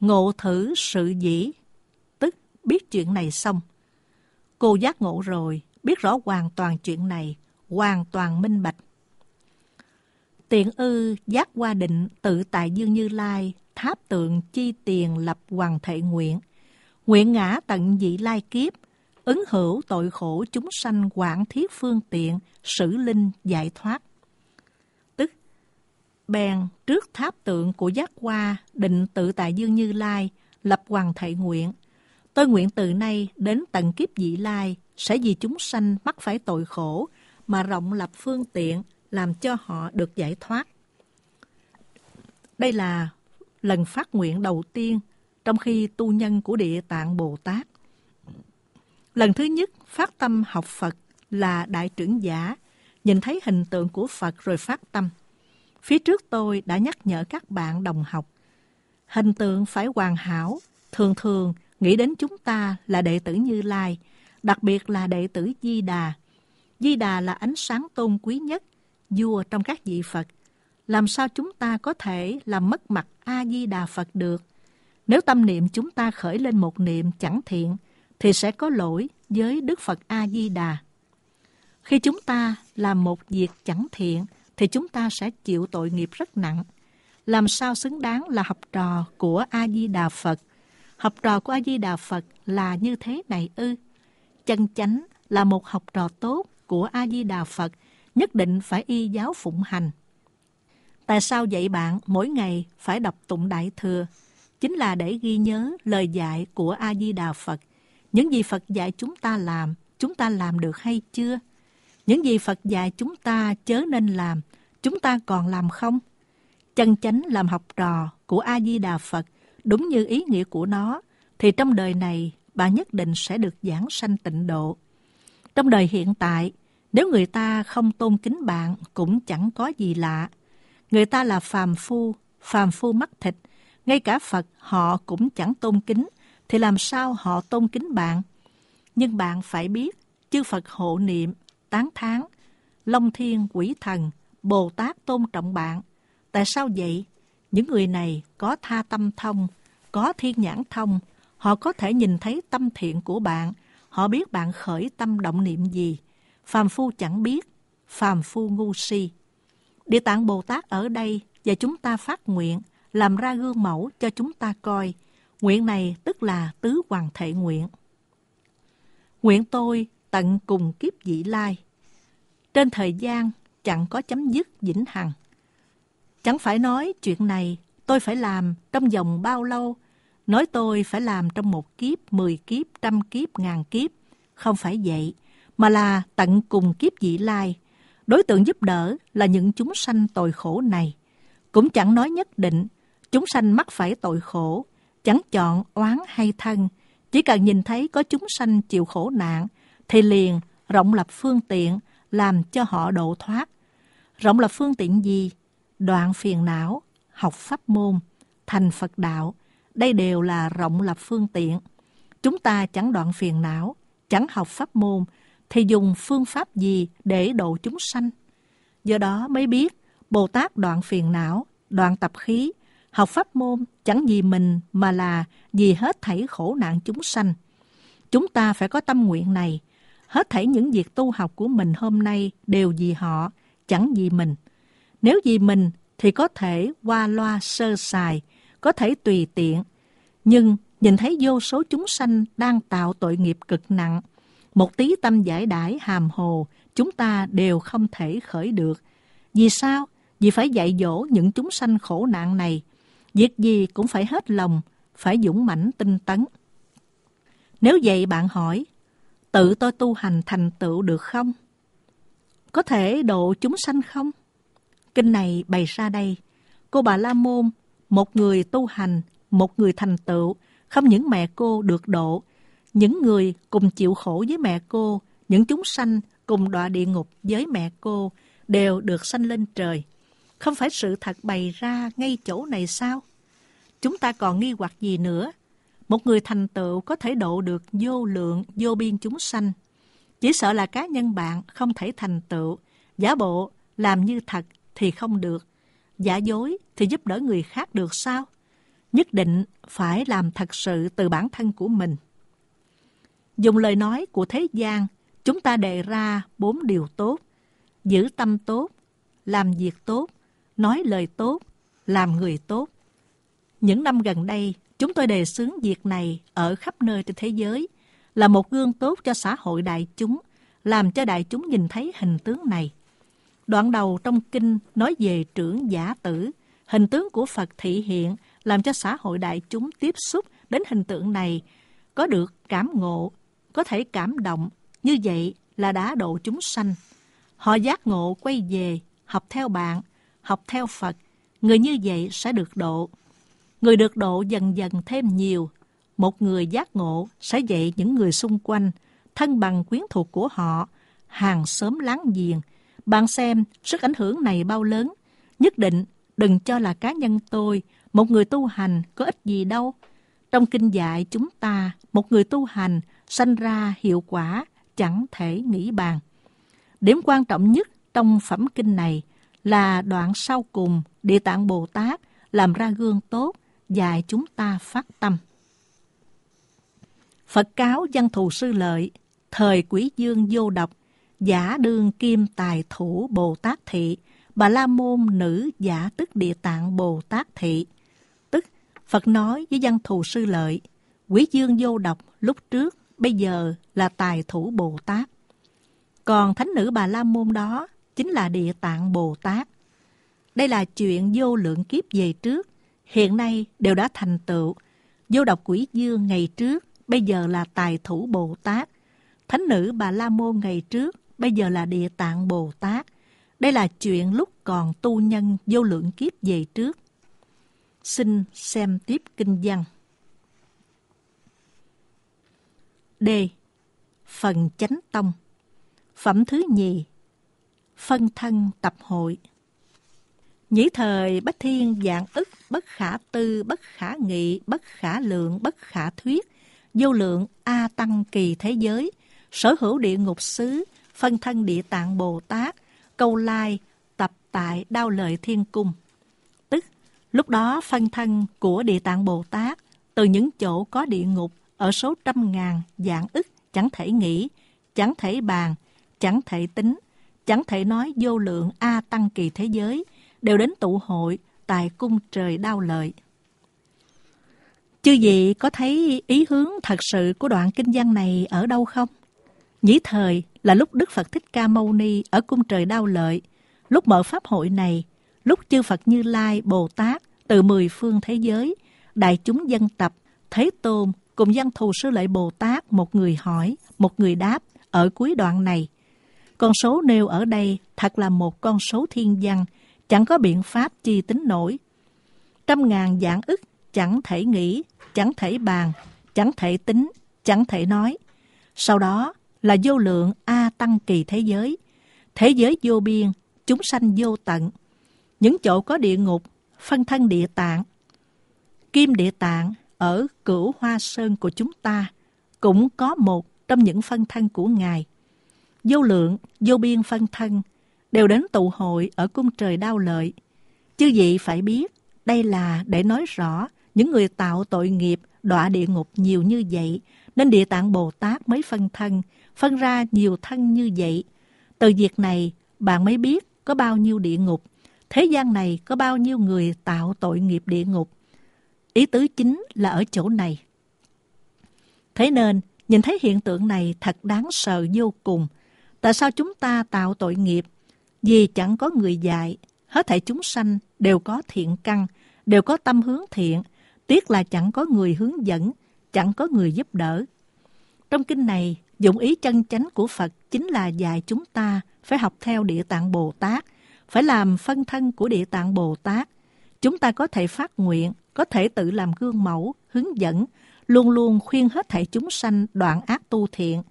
Ngộ thử sự dĩ, tức biết chuyện này xong. Cô giác ngộ rồi, biết rõ hoàn toàn chuyện này, hoàn toàn minh bạch. Tiện ư giác qua định tự tại dương như lai, tháp tượng chi tiền lập hoàng thể nguyện. Nguyện ngã tận dị lai kiếp, ứng hữu tội khổ chúng sanh quảng thiết phương tiện, sử linh giải thoát bèn trước tháp tượng của giác hoa định tự tại dương như lai lập hoàng thệ nguyện tôi nguyện từ nay đến tận kiếp dị lai sẽ vì chúng sanh mắc phải tội khổ mà rộng lập phương tiện làm cho họ được giải thoát đây là lần phát nguyện đầu tiên trong khi tu nhân của địa tạng bồ tát lần thứ nhất phát tâm học phật là đại trưởng giả nhìn thấy hình tượng của phật rồi phát tâm Phía trước tôi đã nhắc nhở các bạn đồng học, hình tượng phải hoàn hảo, thường thường nghĩ đến chúng ta là đệ tử Như Lai, đặc biệt là đệ tử Di Đà. Di Đà là ánh sáng tôn quý nhất, vua trong các vị Phật. Làm sao chúng ta có thể làm mất mặt A-di-đà Phật được? Nếu tâm niệm chúng ta khởi lên một niệm chẳng thiện, thì sẽ có lỗi với Đức Phật A-di-đà. Khi chúng ta làm một việc chẳng thiện, thì chúng ta sẽ chịu tội nghiệp rất nặng. Làm sao xứng đáng là học trò của A-di-đà Phật? Học trò của A-di-đà Phật là như thế này ư? Chân chánh là một học trò tốt của A-di-đà Phật, nhất định phải y giáo phụng hành. Tại sao vậy bạn mỗi ngày phải đọc tụng Đại Thừa? Chính là để ghi nhớ lời dạy của A-di-đà Phật. Những gì Phật dạy chúng ta làm, chúng ta làm được hay chưa? Những gì Phật dạy chúng ta chớ nên làm, chúng ta còn làm không? Chân chánh làm học trò của A-di-đà Phật đúng như ý nghĩa của nó, thì trong đời này bạn nhất định sẽ được giảng sanh tịnh độ. Trong đời hiện tại, nếu người ta không tôn kính bạn cũng chẳng có gì lạ. Người ta là phàm phu, phàm phu mắc thịt, ngay cả Phật họ cũng chẳng tôn kính, thì làm sao họ tôn kính bạn? Nhưng bạn phải biết, chư Phật hộ niệm, tán thán long thiên quỷ thần, Bồ Tát tôn trọng bạn. Tại sao vậy? Những người này có tha tâm thông, có thiên nhãn thông, họ có thể nhìn thấy tâm thiện của bạn, họ biết bạn khởi tâm động niệm gì. Phàm phu chẳng biết, phàm phu ngu si. Địa tạng Bồ Tát ở đây và chúng ta phát nguyện, làm ra gương mẫu cho chúng ta coi. Nguyện này tức là tứ hoàng thể nguyện. Nguyện tôi tận cùng kiếp dị lai. Trên thời gian chẳng có chấm dứt vĩnh hằng. Chẳng phải nói chuyện này tôi phải làm trong vòng bao lâu, nói tôi phải làm trong một kiếp, mười kiếp, trăm kiếp, ngàn kiếp. Không phải vậy, mà là tận cùng kiếp dị lai. Đối tượng giúp đỡ là những chúng sanh tội khổ này. Cũng chẳng nói nhất định, chúng sanh mắc phải tội khổ, chẳng chọn oán hay thân. Chỉ cần nhìn thấy có chúng sanh chịu khổ nạn, thì liền rộng lập phương tiện, làm cho họ độ thoát. Rộng là phương tiện gì? Đoạn phiền não, học pháp môn, thành Phật đạo, đây đều là rộng lập phương tiện. Chúng ta chẳng đoạn phiền não, chẳng học pháp môn, thì dùng phương pháp gì để độ chúng sanh? Do đó mới biết, Bồ Tát đoạn phiền não, đoạn tập khí, học pháp môn chẳng vì mình mà là vì hết thảy khổ nạn chúng sanh. Chúng ta phải có tâm nguyện này, hết thảy những việc tu học của mình hôm nay đều vì họ, chẳng vì mình. Nếu vì mình thì có thể qua loa sơ sài, có thể tùy tiện. Nhưng nhìn thấy vô số chúng sanh đang tạo tội nghiệp cực nặng. Một tí tâm giải đãi hàm hồ, chúng ta đều không thể khởi được. Vì sao? Vì phải dạy dỗ những chúng sanh khổ nạn này. Việc gì cũng phải hết lòng, phải dũng mãnh tinh tấn. Nếu vậy bạn hỏi, tự tôi tu hành thành tựu được không? Có thể độ chúng sanh không? Kinh này bày ra đây, cô bà La Môn, một người tu hành, một người thành tựu, không những mẹ cô được độ, những người cùng chịu khổ với mẹ cô, những chúng sanh cùng đọa địa ngục với mẹ cô đều được sanh lên trời. Không phải sự thật bày ra ngay chỗ này sao? Chúng ta còn nghi hoặc gì nữa? Một người thành tựu có thể độ được vô lượng, vô biên chúng sanh. Chỉ sợ là cá nhân bạn không thể thành tựu, giả bộ làm như thật thì không được, giả dối thì giúp đỡ người khác được sao? Nhất định phải làm thật sự từ bản thân của mình. Dùng lời nói của thế gian, chúng ta đề ra bốn điều tốt. Giữ tâm tốt, làm việc tốt, nói lời tốt, làm người tốt. Những năm gần đây, Chúng tôi đề xướng việc này ở khắp nơi trên thế giới, là một gương tốt cho xã hội đại chúng, làm cho đại chúng nhìn thấy hình tướng này. Đoạn đầu trong kinh nói về trưởng giả tử, hình tướng của Phật thị hiện làm cho xã hội đại chúng tiếp xúc đến hình tượng này, có được cảm ngộ, có thể cảm động, như vậy là đã độ chúng sanh. Họ giác ngộ quay về, học theo bạn, học theo Phật, người như vậy sẽ được độ. Người được độ dần dần thêm nhiều. Một người giác ngộ sẽ dạy những người xung quanh, thân bằng quyến thuộc của họ, hàng xóm láng giềng. Bạn xem sức ảnh hưởng này bao lớn. Nhất định đừng cho là cá nhân tôi, một người tu hành có ích gì đâu. Trong kinh dạy chúng ta, một người tu hành sanh ra hiệu quả chẳng thể nghĩ bàn. Điểm quan trọng nhất trong phẩm kinh này là đoạn sau cùng Địa Tạng Bồ Tát làm ra gương tốt dạy chúng ta phát tâm. Phật cáo văn thù sư lợi, thời quý dương vô độc, giả đương kim tài thủ Bồ Tát thị, bà la môn nữ giả tức địa tạng Bồ Tát thị. Tức, Phật nói với văn thù sư lợi, quý dương vô độc lúc trước, bây giờ là tài thủ Bồ Tát. Còn thánh nữ bà la môn đó chính là địa tạng Bồ Tát. Đây là chuyện vô lượng kiếp về trước hiện nay đều đã thành tựu. Vô độc quỷ dương ngày trước, bây giờ là tài thủ Bồ Tát. Thánh nữ Bà La Môn ngày trước, bây giờ là địa tạng Bồ Tát. Đây là chuyện lúc còn tu nhân vô lượng kiếp về trước. Xin xem tiếp kinh văn. D. Phần chánh tông Phẩm thứ nhì Phân thân tập hội Nhĩ thời Bách Thiên dạng ức bất khả tư, bất khả nghị, bất khả lượng, bất khả thuyết, vô lượng A Tăng Kỳ Thế Giới, sở hữu địa ngục xứ, phân thân địa tạng Bồ Tát, câu lai, tập tại đao lợi thiên cung. Tức, lúc đó phân thân của địa tạng Bồ Tát từ những chỗ có địa ngục ở số trăm ngàn dạng ức chẳng thể nghĩ, chẳng thể bàn, chẳng thể tính, chẳng thể nói vô lượng A Tăng Kỳ Thế Giới, đều đến tụ hội, tại cung trời đau lợi. Chư vị có thấy ý hướng thật sự của đoạn kinh văn này ở đâu không? Nhĩ thời là lúc Đức Phật Thích Ca Mâu Ni ở cung trời đau lợi, lúc mở pháp hội này, lúc chư Phật Như Lai, Bồ Tát từ mười phương thế giới, đại chúng dân tập, Thế Tôn cùng dân thù sư lợi Bồ Tát một người hỏi, một người đáp ở cuối đoạn này. Con số nêu ở đây thật là một con số thiên văn chẳng có biện pháp chi tính nổi. Trăm ngàn giảng ức, chẳng thể nghĩ, chẳng thể bàn, chẳng thể tính, chẳng thể nói. Sau đó là vô lượng A tăng kỳ thế giới, thế giới vô biên, chúng sanh vô tận. Những chỗ có địa ngục, phân thân địa tạng, kim địa tạng ở cửu hoa sơn của chúng ta cũng có một trong những phân thân của Ngài. Vô lượng, vô biên phân thân đều đến tụ hội ở cung trời đau lợi. Chư vị phải biết, đây là để nói rõ những người tạo tội nghiệp đọa địa ngục nhiều như vậy, nên địa tạng Bồ Tát mới phân thân, phân ra nhiều thân như vậy. Từ việc này, bạn mới biết có bao nhiêu địa ngục, thế gian này có bao nhiêu người tạo tội nghiệp địa ngục. Ý tứ chính là ở chỗ này. Thế nên, nhìn thấy hiện tượng này thật đáng sợ vô cùng. Tại sao chúng ta tạo tội nghiệp vì chẳng có người dạy, hết thảy chúng sanh đều có thiện căn, đều có tâm hướng thiện, tiếc là chẳng có người hướng dẫn, chẳng có người giúp đỡ. Trong kinh này, dụng ý chân chánh của Phật chính là dạy chúng ta phải học theo Địa Tạng Bồ Tát, phải làm phân thân của Địa Tạng Bồ Tát. Chúng ta có thể phát nguyện, có thể tự làm gương mẫu, hướng dẫn, luôn luôn khuyên hết thảy chúng sanh đoạn ác tu thiện.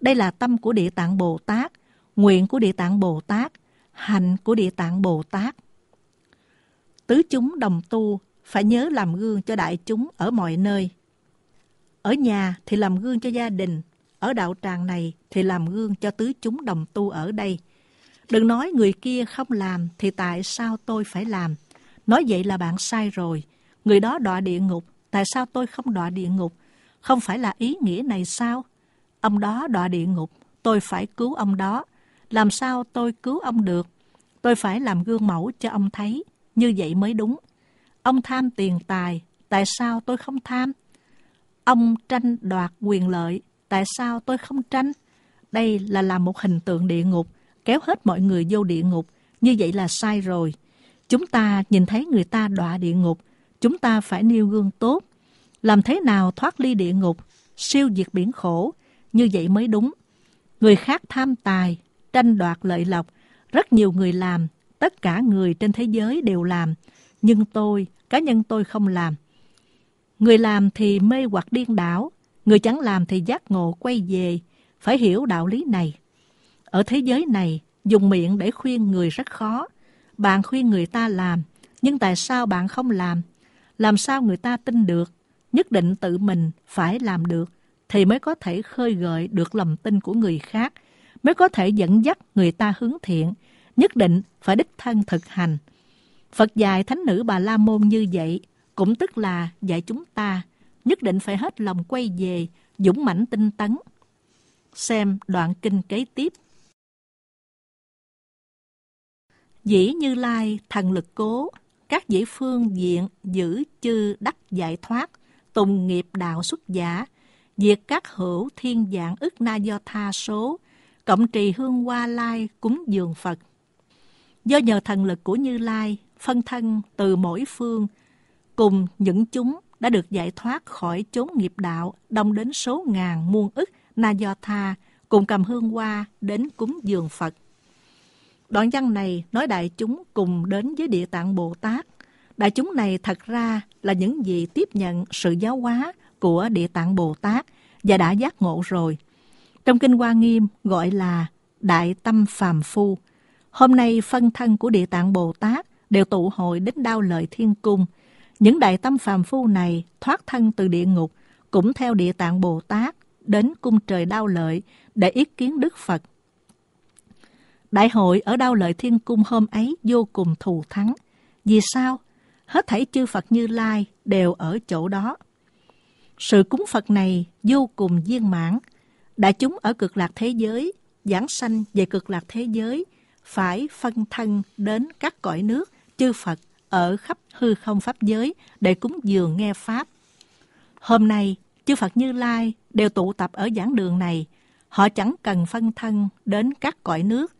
Đây là tâm của Địa Tạng Bồ Tát, nguyện của Địa Tạng Bồ Tát – hạnh của Địa Tạng Bồ Tát. Tứ chúng đồng tu phải nhớ làm gương cho đại chúng ở mọi nơi. Ở nhà thì làm gương cho gia đình, ở đạo tràng này thì làm gương cho tứ chúng đồng tu ở đây. Đừng nói người kia không làm thì tại sao tôi phải làm? Nói vậy là bạn sai rồi. Người đó đọa địa ngục, tại sao tôi không đọa địa ngục? Không phải là ý nghĩa này sao? Ông đó đọa địa ngục, tôi phải cứu ông đó làm sao tôi cứu ông được? Tôi phải làm gương mẫu cho ông thấy, như vậy mới đúng. Ông tham tiền tài, tại sao tôi không tham? Ông tranh đoạt quyền lợi, tại sao tôi không tranh? Đây là làm một hình tượng địa ngục, kéo hết mọi người vô địa ngục, như vậy là sai rồi. Chúng ta nhìn thấy người ta đọa địa ngục, chúng ta phải nêu gương tốt. Làm thế nào thoát ly địa ngục, siêu diệt biển khổ, như vậy mới đúng. Người khác tham tài, tranh đoạt lợi lộc. Rất nhiều người làm, tất cả người trên thế giới đều làm, nhưng tôi, cá nhân tôi không làm. Người làm thì mê hoặc điên đảo, người chẳng làm thì giác ngộ quay về, phải hiểu đạo lý này. Ở thế giới này, dùng miệng để khuyên người rất khó. Bạn khuyên người ta làm, nhưng tại sao bạn không làm? Làm sao người ta tin được? Nhất định tự mình phải làm được thì mới có thể khơi gợi được lòng tin của người khác mới có thể dẫn dắt người ta hướng thiện, nhất định phải đích thân thực hành. Phật dạy Thánh nữ Bà La Môn như vậy, cũng tức là dạy chúng ta nhất định phải hết lòng quay về, dũng mãnh tinh tấn. Xem đoạn kinh kế tiếp. Dĩ Như Lai thần lực cố, các dĩ phương diện giữ chư đắc giải thoát, tùng nghiệp đạo xuất giả, diệt các hữu thiên dạng ức na do tha số, cộng trì hương hoa lai cúng dường Phật. Do nhờ thần lực của Như Lai, phân thân từ mỗi phương, cùng những chúng đã được giải thoát khỏi chốn nghiệp đạo, đông đến số ngàn muôn ức Na Do Tha, cùng cầm hương hoa đến cúng dường Phật. Đoạn văn này nói đại chúng cùng đến với Địa Tạng Bồ Tát. Đại chúng này thật ra là những gì tiếp nhận sự giáo hóa của Địa Tạng Bồ Tát và đã giác ngộ rồi. Trong Kinh Hoa Nghiêm gọi là Đại Tâm Phàm Phu. Hôm nay phân thân của Địa Tạng Bồ Tát đều tụ hội đến Đao Lợi Thiên Cung. Những Đại Tâm Phàm Phu này thoát thân từ địa ngục, cũng theo Địa Tạng Bồ Tát đến cung trời Đao Lợi để ý kiến Đức Phật. Đại hội ở Đao Lợi Thiên Cung hôm ấy vô cùng thù thắng. Vì sao? Hết thảy chư Phật Như Lai đều ở chỗ đó. Sự cúng Phật này vô cùng viên mãn, Đại chúng ở cực lạc thế giới, giảng sanh về cực lạc thế giới, phải phân thân đến các cõi nước, chư Phật ở khắp hư không pháp giới để cúng dường nghe Pháp. Hôm nay, chư Phật Như Lai đều tụ tập ở giảng đường này. Họ chẳng cần phân thân đến các cõi nước.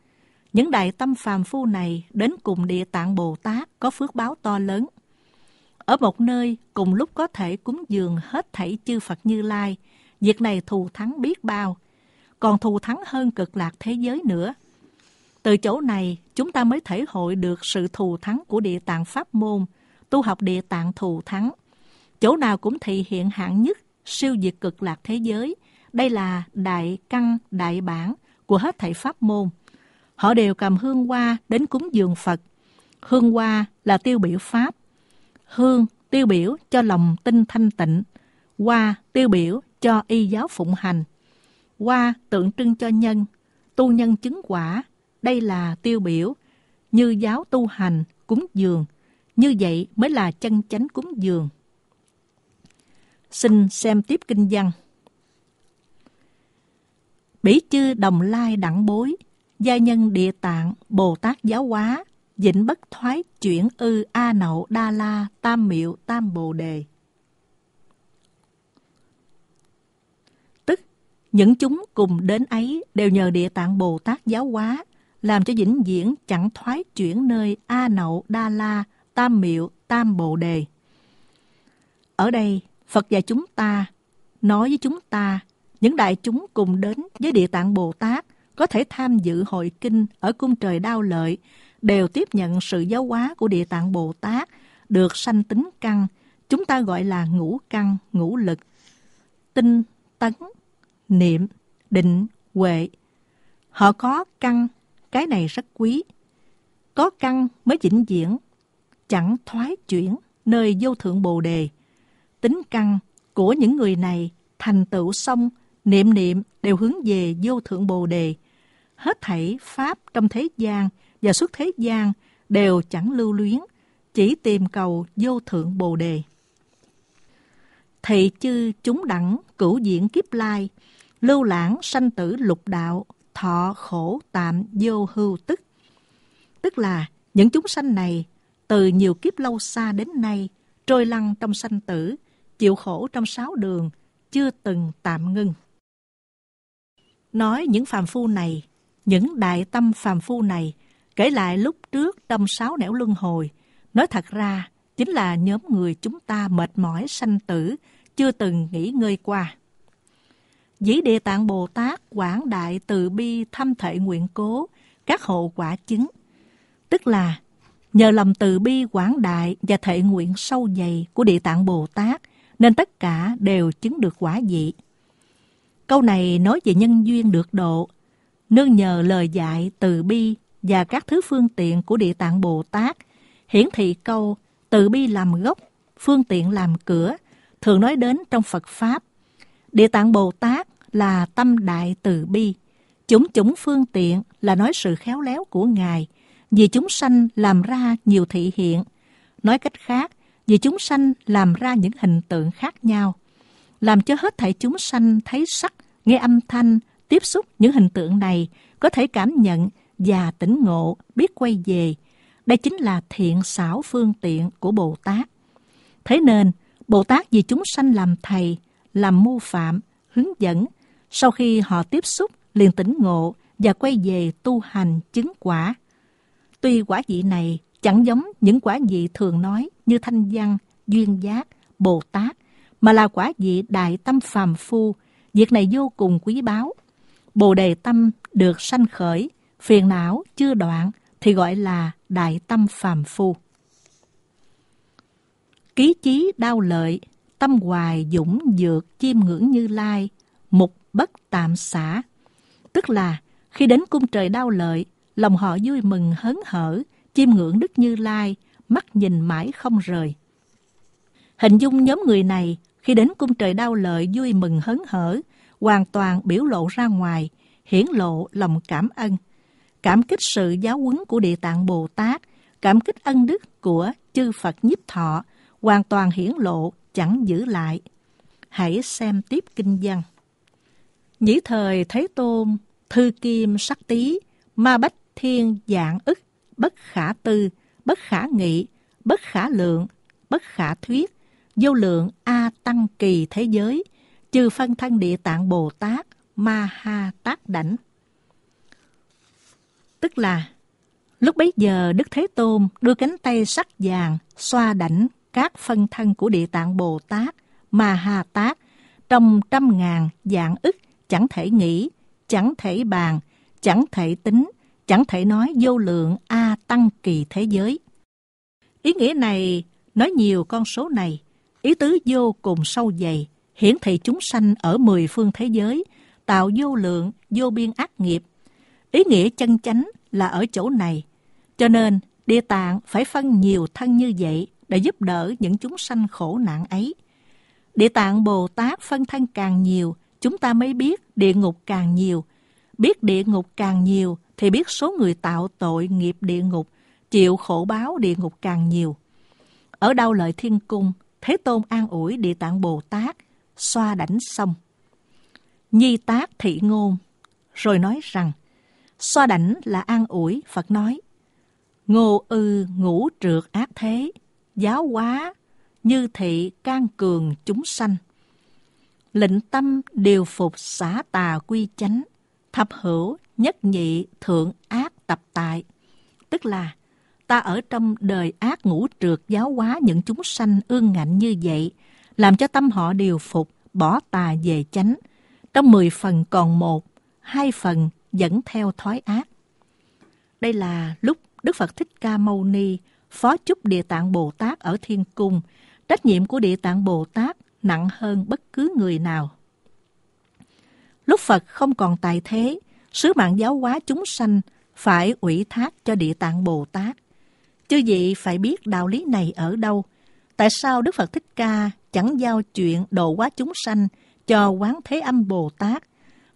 Những đại tâm phàm phu này đến cùng địa tạng Bồ Tát có phước báo to lớn. Ở một nơi, cùng lúc có thể cúng dường hết thảy chư Phật Như Lai – Việc này thù thắng biết bao, còn thù thắng hơn cực lạc thế giới nữa. Từ chỗ này, chúng ta mới thể hội được sự thù thắng của địa tạng pháp môn, tu học địa tạng thù thắng. Chỗ nào cũng thị hiện hạng nhất, siêu diệt cực lạc thế giới. Đây là đại căn, đại bản của hết thảy pháp môn. Họ đều cầm hương hoa đến cúng dường Phật. Hương hoa là tiêu biểu Pháp. Hương tiêu biểu cho lòng tinh thanh tịnh. Hoa tiêu biểu cho y giáo phụng hành. Hoa tượng trưng cho nhân, tu nhân chứng quả, đây là tiêu biểu. Như giáo tu hành, cúng dường, như vậy mới là chân chánh cúng dường. Xin xem tiếp kinh văn. Bỉ chư đồng lai đẳng bối, gia nhân địa tạng, Bồ Tát giáo hóa, dĩnh bất thoái chuyển ư a nậu đa la tam miệu tam bồ đề Những chúng cùng đến ấy đều nhờ địa tạng Bồ Tát giáo hóa, làm cho vĩnh viễn chẳng thoái chuyển nơi A Nậu Đa La, Tam Miệu, Tam Bồ Đề. Ở đây, Phật dạy chúng ta nói với chúng ta, những đại chúng cùng đến với địa tạng Bồ Tát có thể tham dự hội kinh ở cung trời đao lợi, đều tiếp nhận sự giáo hóa của địa tạng Bồ Tát, được sanh tính căn, chúng ta gọi là ngũ căn, ngũ lực, tinh, tấn, niệm, định, huệ. Họ có căn, cái này rất quý. Có căn mới vĩnh viễn, chẳng thoái chuyển nơi vô thượng bồ đề. Tính căn của những người này thành tựu xong, niệm niệm đều hướng về vô thượng bồ đề. Hết thảy Pháp trong thế gian và xuất thế gian đều chẳng lưu luyến, chỉ tìm cầu vô thượng bồ đề. Thị chư chúng đẳng cửu diện kiếp lai, lưu lãng sanh tử lục đạo, thọ khổ tạm vô hưu tức. Tức là những chúng sanh này từ nhiều kiếp lâu xa đến nay trôi lăn trong sanh tử, chịu khổ trong sáu đường, chưa từng tạm ngưng. Nói những phàm phu này, những đại tâm phàm phu này, kể lại lúc trước trong sáu nẻo luân hồi, nói thật ra chính là nhóm người chúng ta mệt mỏi sanh tử, chưa từng nghỉ ngơi qua. Dĩ Địa Tạng Bồ Tát quảng đại từ bi thâm thệ nguyện cố, các hộ quả chứng. Tức là nhờ lòng từ bi quảng đại và thệ nguyện sâu dày của Địa Tạng Bồ Tát nên tất cả đều chứng được quả dị Câu này nói về nhân duyên được độ, nương nhờ lời dạy từ bi và các thứ phương tiện của Địa Tạng Bồ Tát, hiển thị câu từ bi làm gốc, phương tiện làm cửa, thường nói đến trong Phật Pháp Địa tạng Bồ Tát là tâm đại từ bi. Chúng chúng phương tiện là nói sự khéo léo của Ngài, vì chúng sanh làm ra nhiều thị hiện. Nói cách khác, vì chúng sanh làm ra những hình tượng khác nhau, làm cho hết thảy chúng sanh thấy sắc, nghe âm thanh, tiếp xúc những hình tượng này, có thể cảm nhận và tỉnh ngộ, biết quay về. Đây chính là thiện xảo phương tiện của Bồ Tát. Thế nên, Bồ Tát vì chúng sanh làm thầy làm mưu phạm, hướng dẫn. Sau khi họ tiếp xúc, liền tỉnh ngộ và quay về tu hành chứng quả. Tuy quả vị này chẳng giống những quả vị thường nói như thanh văn, duyên giác, bồ tát, mà là quả vị đại tâm phàm phu. Việc này vô cùng quý báu. Bồ đề tâm được sanh khởi, phiền não chưa đoạn thì gọi là đại tâm phàm phu. Ký chí đau lợi tâm hoài dũng dược chiêm ngưỡng như lai, mục bất tạm xả. Tức là khi đến cung trời đau lợi, lòng họ vui mừng hớn hở, chiêm ngưỡng Đức Như Lai, mắt nhìn mãi không rời. Hình dung nhóm người này khi đến cung trời đau lợi vui mừng hớn hở, hoàn toàn biểu lộ ra ngoài, hiển lộ lòng cảm ơn. Cảm kích sự giáo huấn của Địa Tạng Bồ Tát, cảm kích ân đức của chư Phật nhiếp thọ, hoàn toàn hiển lộ chẳng giữ lại. Hãy xem tiếp kinh văn. Nhĩ thời Thế Tôn, Thư Kim Sắc Tý, Ma Bách Thiên Dạng ức, Bất Khả Tư, Bất Khả Nghị, Bất Khả Lượng, Bất Khả Thuyết, Vô Lượng A Tăng Kỳ Thế Giới, trừ Phân Thân Địa Tạng Bồ Tát, Ma Ha tác Đảnh. Tức là, lúc bấy giờ Đức Thế Tôn đưa cánh tay sắc vàng xoa đảnh các phân thân của Địa Tạng Bồ Tát, Mà Hà Tát, trong trăm ngàn dạng ức, chẳng thể nghĩ, chẳng thể bàn, chẳng thể tính, chẳng thể nói vô lượng A tăng kỳ thế giới. Ý nghĩa này nói nhiều con số này, ý tứ vô cùng sâu dày, hiển thị chúng sanh ở mười phương thế giới, tạo vô lượng, vô biên ác nghiệp. Ý nghĩa chân chánh là ở chỗ này, cho nên địa tạng phải phân nhiều thân như vậy để giúp đỡ những chúng sanh khổ nạn ấy. Địa tạng Bồ Tát phân thân càng nhiều, chúng ta mới biết địa ngục càng nhiều. Biết địa ngục càng nhiều thì biết số người tạo tội nghiệp địa ngục, chịu khổ báo địa ngục càng nhiều. Ở đâu lợi thiên cung, Thế Tôn an ủi địa tạng Bồ Tát, xoa đảnh xong. Nhi tác thị ngôn, rồi nói rằng, xoa đảnh là an ủi, Phật nói, ngô ư ngũ trượt ác thế, giáo hóa, như thị can cường chúng sanh. Lệnh tâm điều phục xả tà quy chánh, thập hữu nhất nhị thượng ác tập tại. Tức là ta ở trong đời ác ngũ trượt giáo hóa những chúng sanh ương ngạnh như vậy, làm cho tâm họ điều phục, bỏ tà về chánh. Trong mười phần còn một, hai phần dẫn theo thói ác. Đây là lúc Đức Phật Thích Ca Mâu Ni phó chúc Địa Tạng Bồ Tát ở Thiên Cung. Trách nhiệm của Địa Tạng Bồ Tát nặng hơn bất cứ người nào. Lúc Phật không còn tại thế, sứ mạng giáo hóa chúng sanh phải ủy thác cho Địa Tạng Bồ Tát. Chư vị phải biết đạo lý này ở đâu. Tại sao Đức Phật Thích Ca chẳng giao chuyện độ hóa chúng sanh cho Quán Thế Âm Bồ Tát?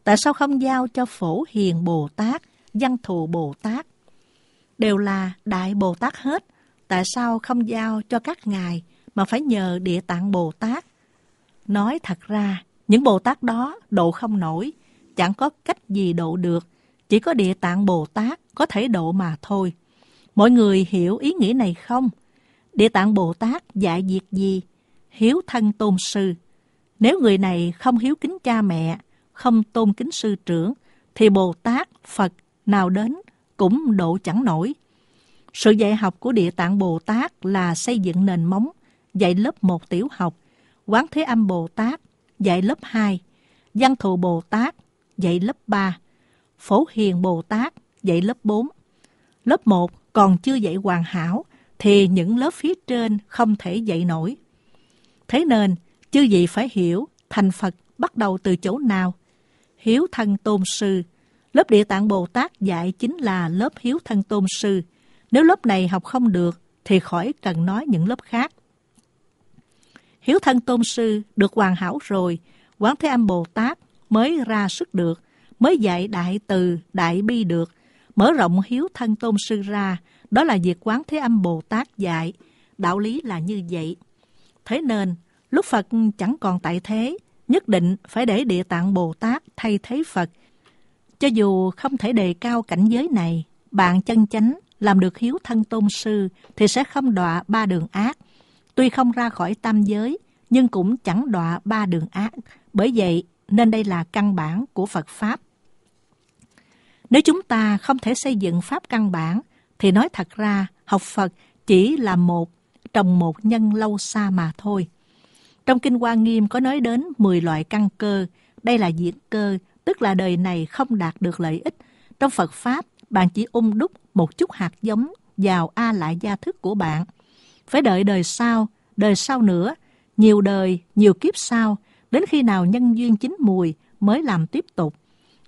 Tại sao không giao cho Phổ Hiền Bồ Tát, Văn Thù Bồ Tát? Đều là Đại Bồ Tát hết tại sao không giao cho các ngài mà phải nhờ địa tạng Bồ Tát? Nói thật ra, những Bồ Tát đó độ không nổi, chẳng có cách gì độ được, chỉ có địa tạng Bồ Tát có thể độ mà thôi. Mọi người hiểu ý nghĩa này không? Địa tạng Bồ Tát dạy việc gì? Hiếu thân tôn sư. Nếu người này không hiếu kính cha mẹ, không tôn kính sư trưởng, thì Bồ Tát, Phật nào đến cũng độ chẳng nổi. Sự dạy học của Địa Tạng Bồ Tát là xây dựng nền móng, dạy lớp 1 tiểu học, Quán Thế Âm Bồ Tát, dạy lớp 2, Văn Thù Bồ Tát, dạy lớp 3, Phổ Hiền Bồ Tát, dạy lớp 4. Lớp 1 còn chưa dạy hoàn hảo, thì những lớp phía trên không thể dạy nổi. Thế nên, chư vị phải hiểu thành Phật bắt đầu từ chỗ nào. Hiếu thân tôn sư, lớp địa tạng Bồ Tát dạy chính là lớp hiếu thân tôn sư, nếu lớp này học không được thì khỏi cần nói những lớp khác. Hiếu thân tôn sư được hoàn hảo rồi, Quán Thế Âm Bồ Tát mới ra sức được, mới dạy đại từ, đại bi được, mở rộng hiếu thân tôn sư ra, đó là việc Quán Thế Âm Bồ Tát dạy, đạo lý là như vậy. Thế nên, lúc Phật chẳng còn tại thế, nhất định phải để địa tạng Bồ Tát thay thế Phật. Cho dù không thể đề cao cảnh giới này, bạn chân chánh làm được hiếu thân tôn sư thì sẽ không đọa ba đường ác. Tuy không ra khỏi tam giới, nhưng cũng chẳng đọa ba đường ác. Bởi vậy, nên đây là căn bản của Phật Pháp. Nếu chúng ta không thể xây dựng Pháp căn bản, thì nói thật ra, học Phật chỉ là một, trồng một nhân lâu xa mà thôi. Trong Kinh Hoa Nghiêm có nói đến 10 loại căn cơ, đây là diễn cơ, tức là đời này không đạt được lợi ích. Trong Phật Pháp, bạn chỉ ung đúc một chút hạt giống vào A lại gia thức của bạn. Phải đợi đời sau, đời sau nữa, nhiều đời, nhiều kiếp sau, đến khi nào nhân duyên chín mùi mới làm tiếp tục,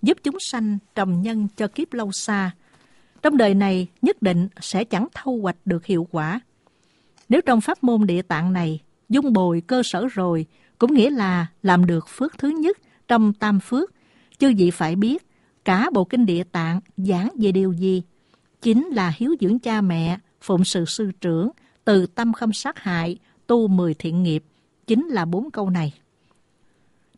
giúp chúng sanh trồng nhân cho kiếp lâu xa. Trong đời này nhất định sẽ chẳng thâu hoạch được hiệu quả. Nếu trong pháp môn địa tạng này, dung bồi cơ sở rồi, cũng nghĩa là làm được phước thứ nhất trong tam phước, chư vị phải biết cả bộ kinh địa tạng giảng về điều gì chính là hiếu dưỡng cha mẹ, phụng sự sư trưởng, từ tâm không sát hại, tu mười thiện nghiệp, chính là bốn câu này.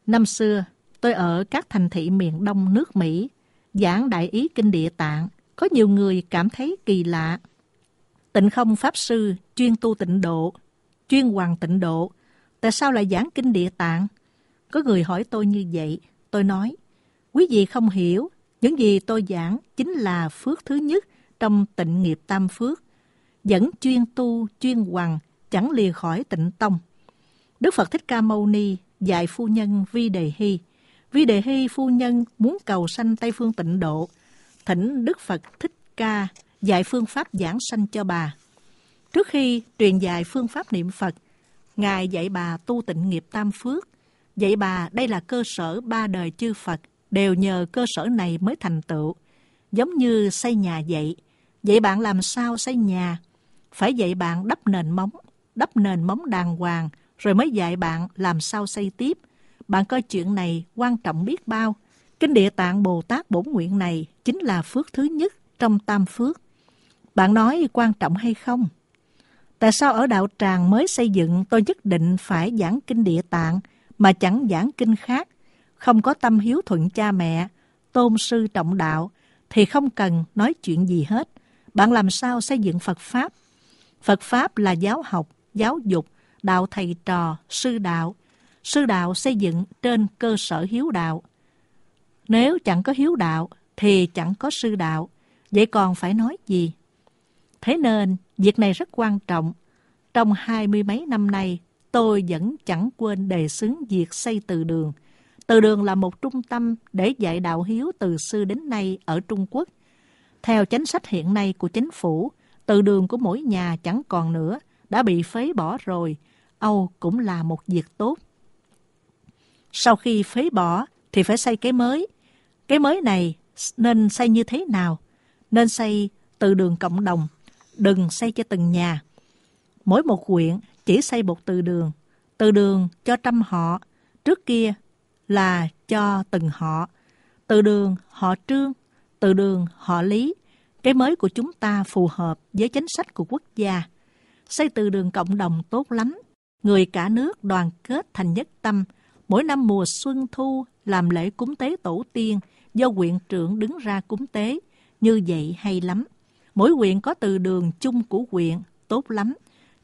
Năm xưa, tôi ở các thành thị miền đông nước Mỹ, giảng đại ý kinh địa tạng, có nhiều người cảm thấy kỳ lạ. Tịnh không Pháp Sư chuyên tu tịnh độ, chuyên hoàng tịnh độ, tại sao lại giảng kinh địa tạng? Có người hỏi tôi như vậy, tôi nói, quý vị không hiểu, những gì tôi giảng chính là phước thứ nhất trong tịnh nghiệp tam phước, vẫn chuyên tu, chuyên hoàng, chẳng lìa khỏi tịnh tông. Đức Phật Thích Ca Mâu Ni dạy phu nhân Vi Đề Hy. Vi Đề Hy phu nhân muốn cầu sanh Tây Phương tịnh độ, thỉnh Đức Phật Thích Ca dạy phương pháp giảng sanh cho bà. Trước khi truyền dạy phương pháp niệm Phật, Ngài dạy bà tu tịnh nghiệp tam phước, dạy bà đây là cơ sở ba đời chư Phật, đều nhờ cơ sở này mới thành tựu, giống như xây nhà dạy, Vậy bạn làm sao xây nhà? Phải dạy bạn đắp nền móng, đắp nền móng đàng hoàng, rồi mới dạy bạn làm sao xây tiếp. Bạn coi chuyện này quan trọng biết bao. Kinh địa tạng Bồ Tát bổn nguyện này chính là phước thứ nhất trong tam phước. Bạn nói quan trọng hay không? Tại sao ở đạo tràng mới xây dựng tôi nhất định phải giảng kinh địa tạng mà chẳng giảng kinh khác? Không có tâm hiếu thuận cha mẹ, tôn sư trọng đạo thì không cần nói chuyện gì hết bạn làm sao xây dựng Phật Pháp. Phật Pháp là giáo học, giáo dục, đạo thầy trò, sư đạo. Sư đạo xây dựng trên cơ sở hiếu đạo. Nếu chẳng có hiếu đạo thì chẳng có sư đạo, vậy còn phải nói gì? Thế nên, việc này rất quan trọng. Trong hai mươi mấy năm nay, tôi vẫn chẳng quên đề xướng việc xây từ đường. Từ đường là một trung tâm để dạy đạo hiếu từ xưa đến nay ở Trung Quốc – theo chính sách hiện nay của chính phủ, từ đường của mỗi nhà chẳng còn nữa, đã bị phế bỏ rồi, Âu cũng là một việc tốt. Sau khi phế bỏ thì phải xây cái mới. Cái mới này nên xây như thế nào? Nên xây từ đường cộng đồng, đừng xây cho từng nhà. Mỗi một huyện chỉ xây một từ đường, từ đường cho trăm họ, trước kia là cho từng họ. Từ đường họ Trương từ đường họ lý, cái mới của chúng ta phù hợp với chính sách của quốc gia. Xây từ đường cộng đồng tốt lắm, người cả nước đoàn kết thành nhất tâm, mỗi năm mùa xuân thu làm lễ cúng tế tổ tiên do huyện trưởng đứng ra cúng tế, như vậy hay lắm. Mỗi huyện có từ đường chung của huyện, tốt lắm.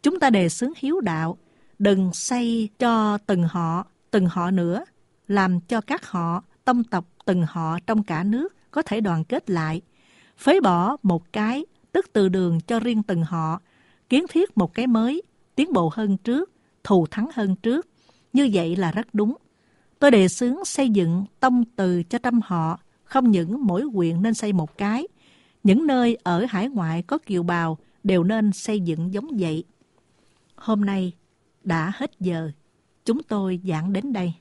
Chúng ta đề xướng hiếu đạo, đừng xây cho từng họ, từng họ nữa, làm cho các họ, tâm tộc từng họ trong cả nước có thể đoàn kết lại, phế bỏ một cái, tức từ đường cho riêng từng họ, kiến thiết một cái mới, tiến bộ hơn trước, thù thắng hơn trước. Như vậy là rất đúng. Tôi đề xướng xây dựng tông từ cho trăm họ, không những mỗi huyện nên xây một cái. Những nơi ở hải ngoại có kiều bào đều nên xây dựng giống vậy. Hôm nay đã hết giờ, chúng tôi giảng đến đây.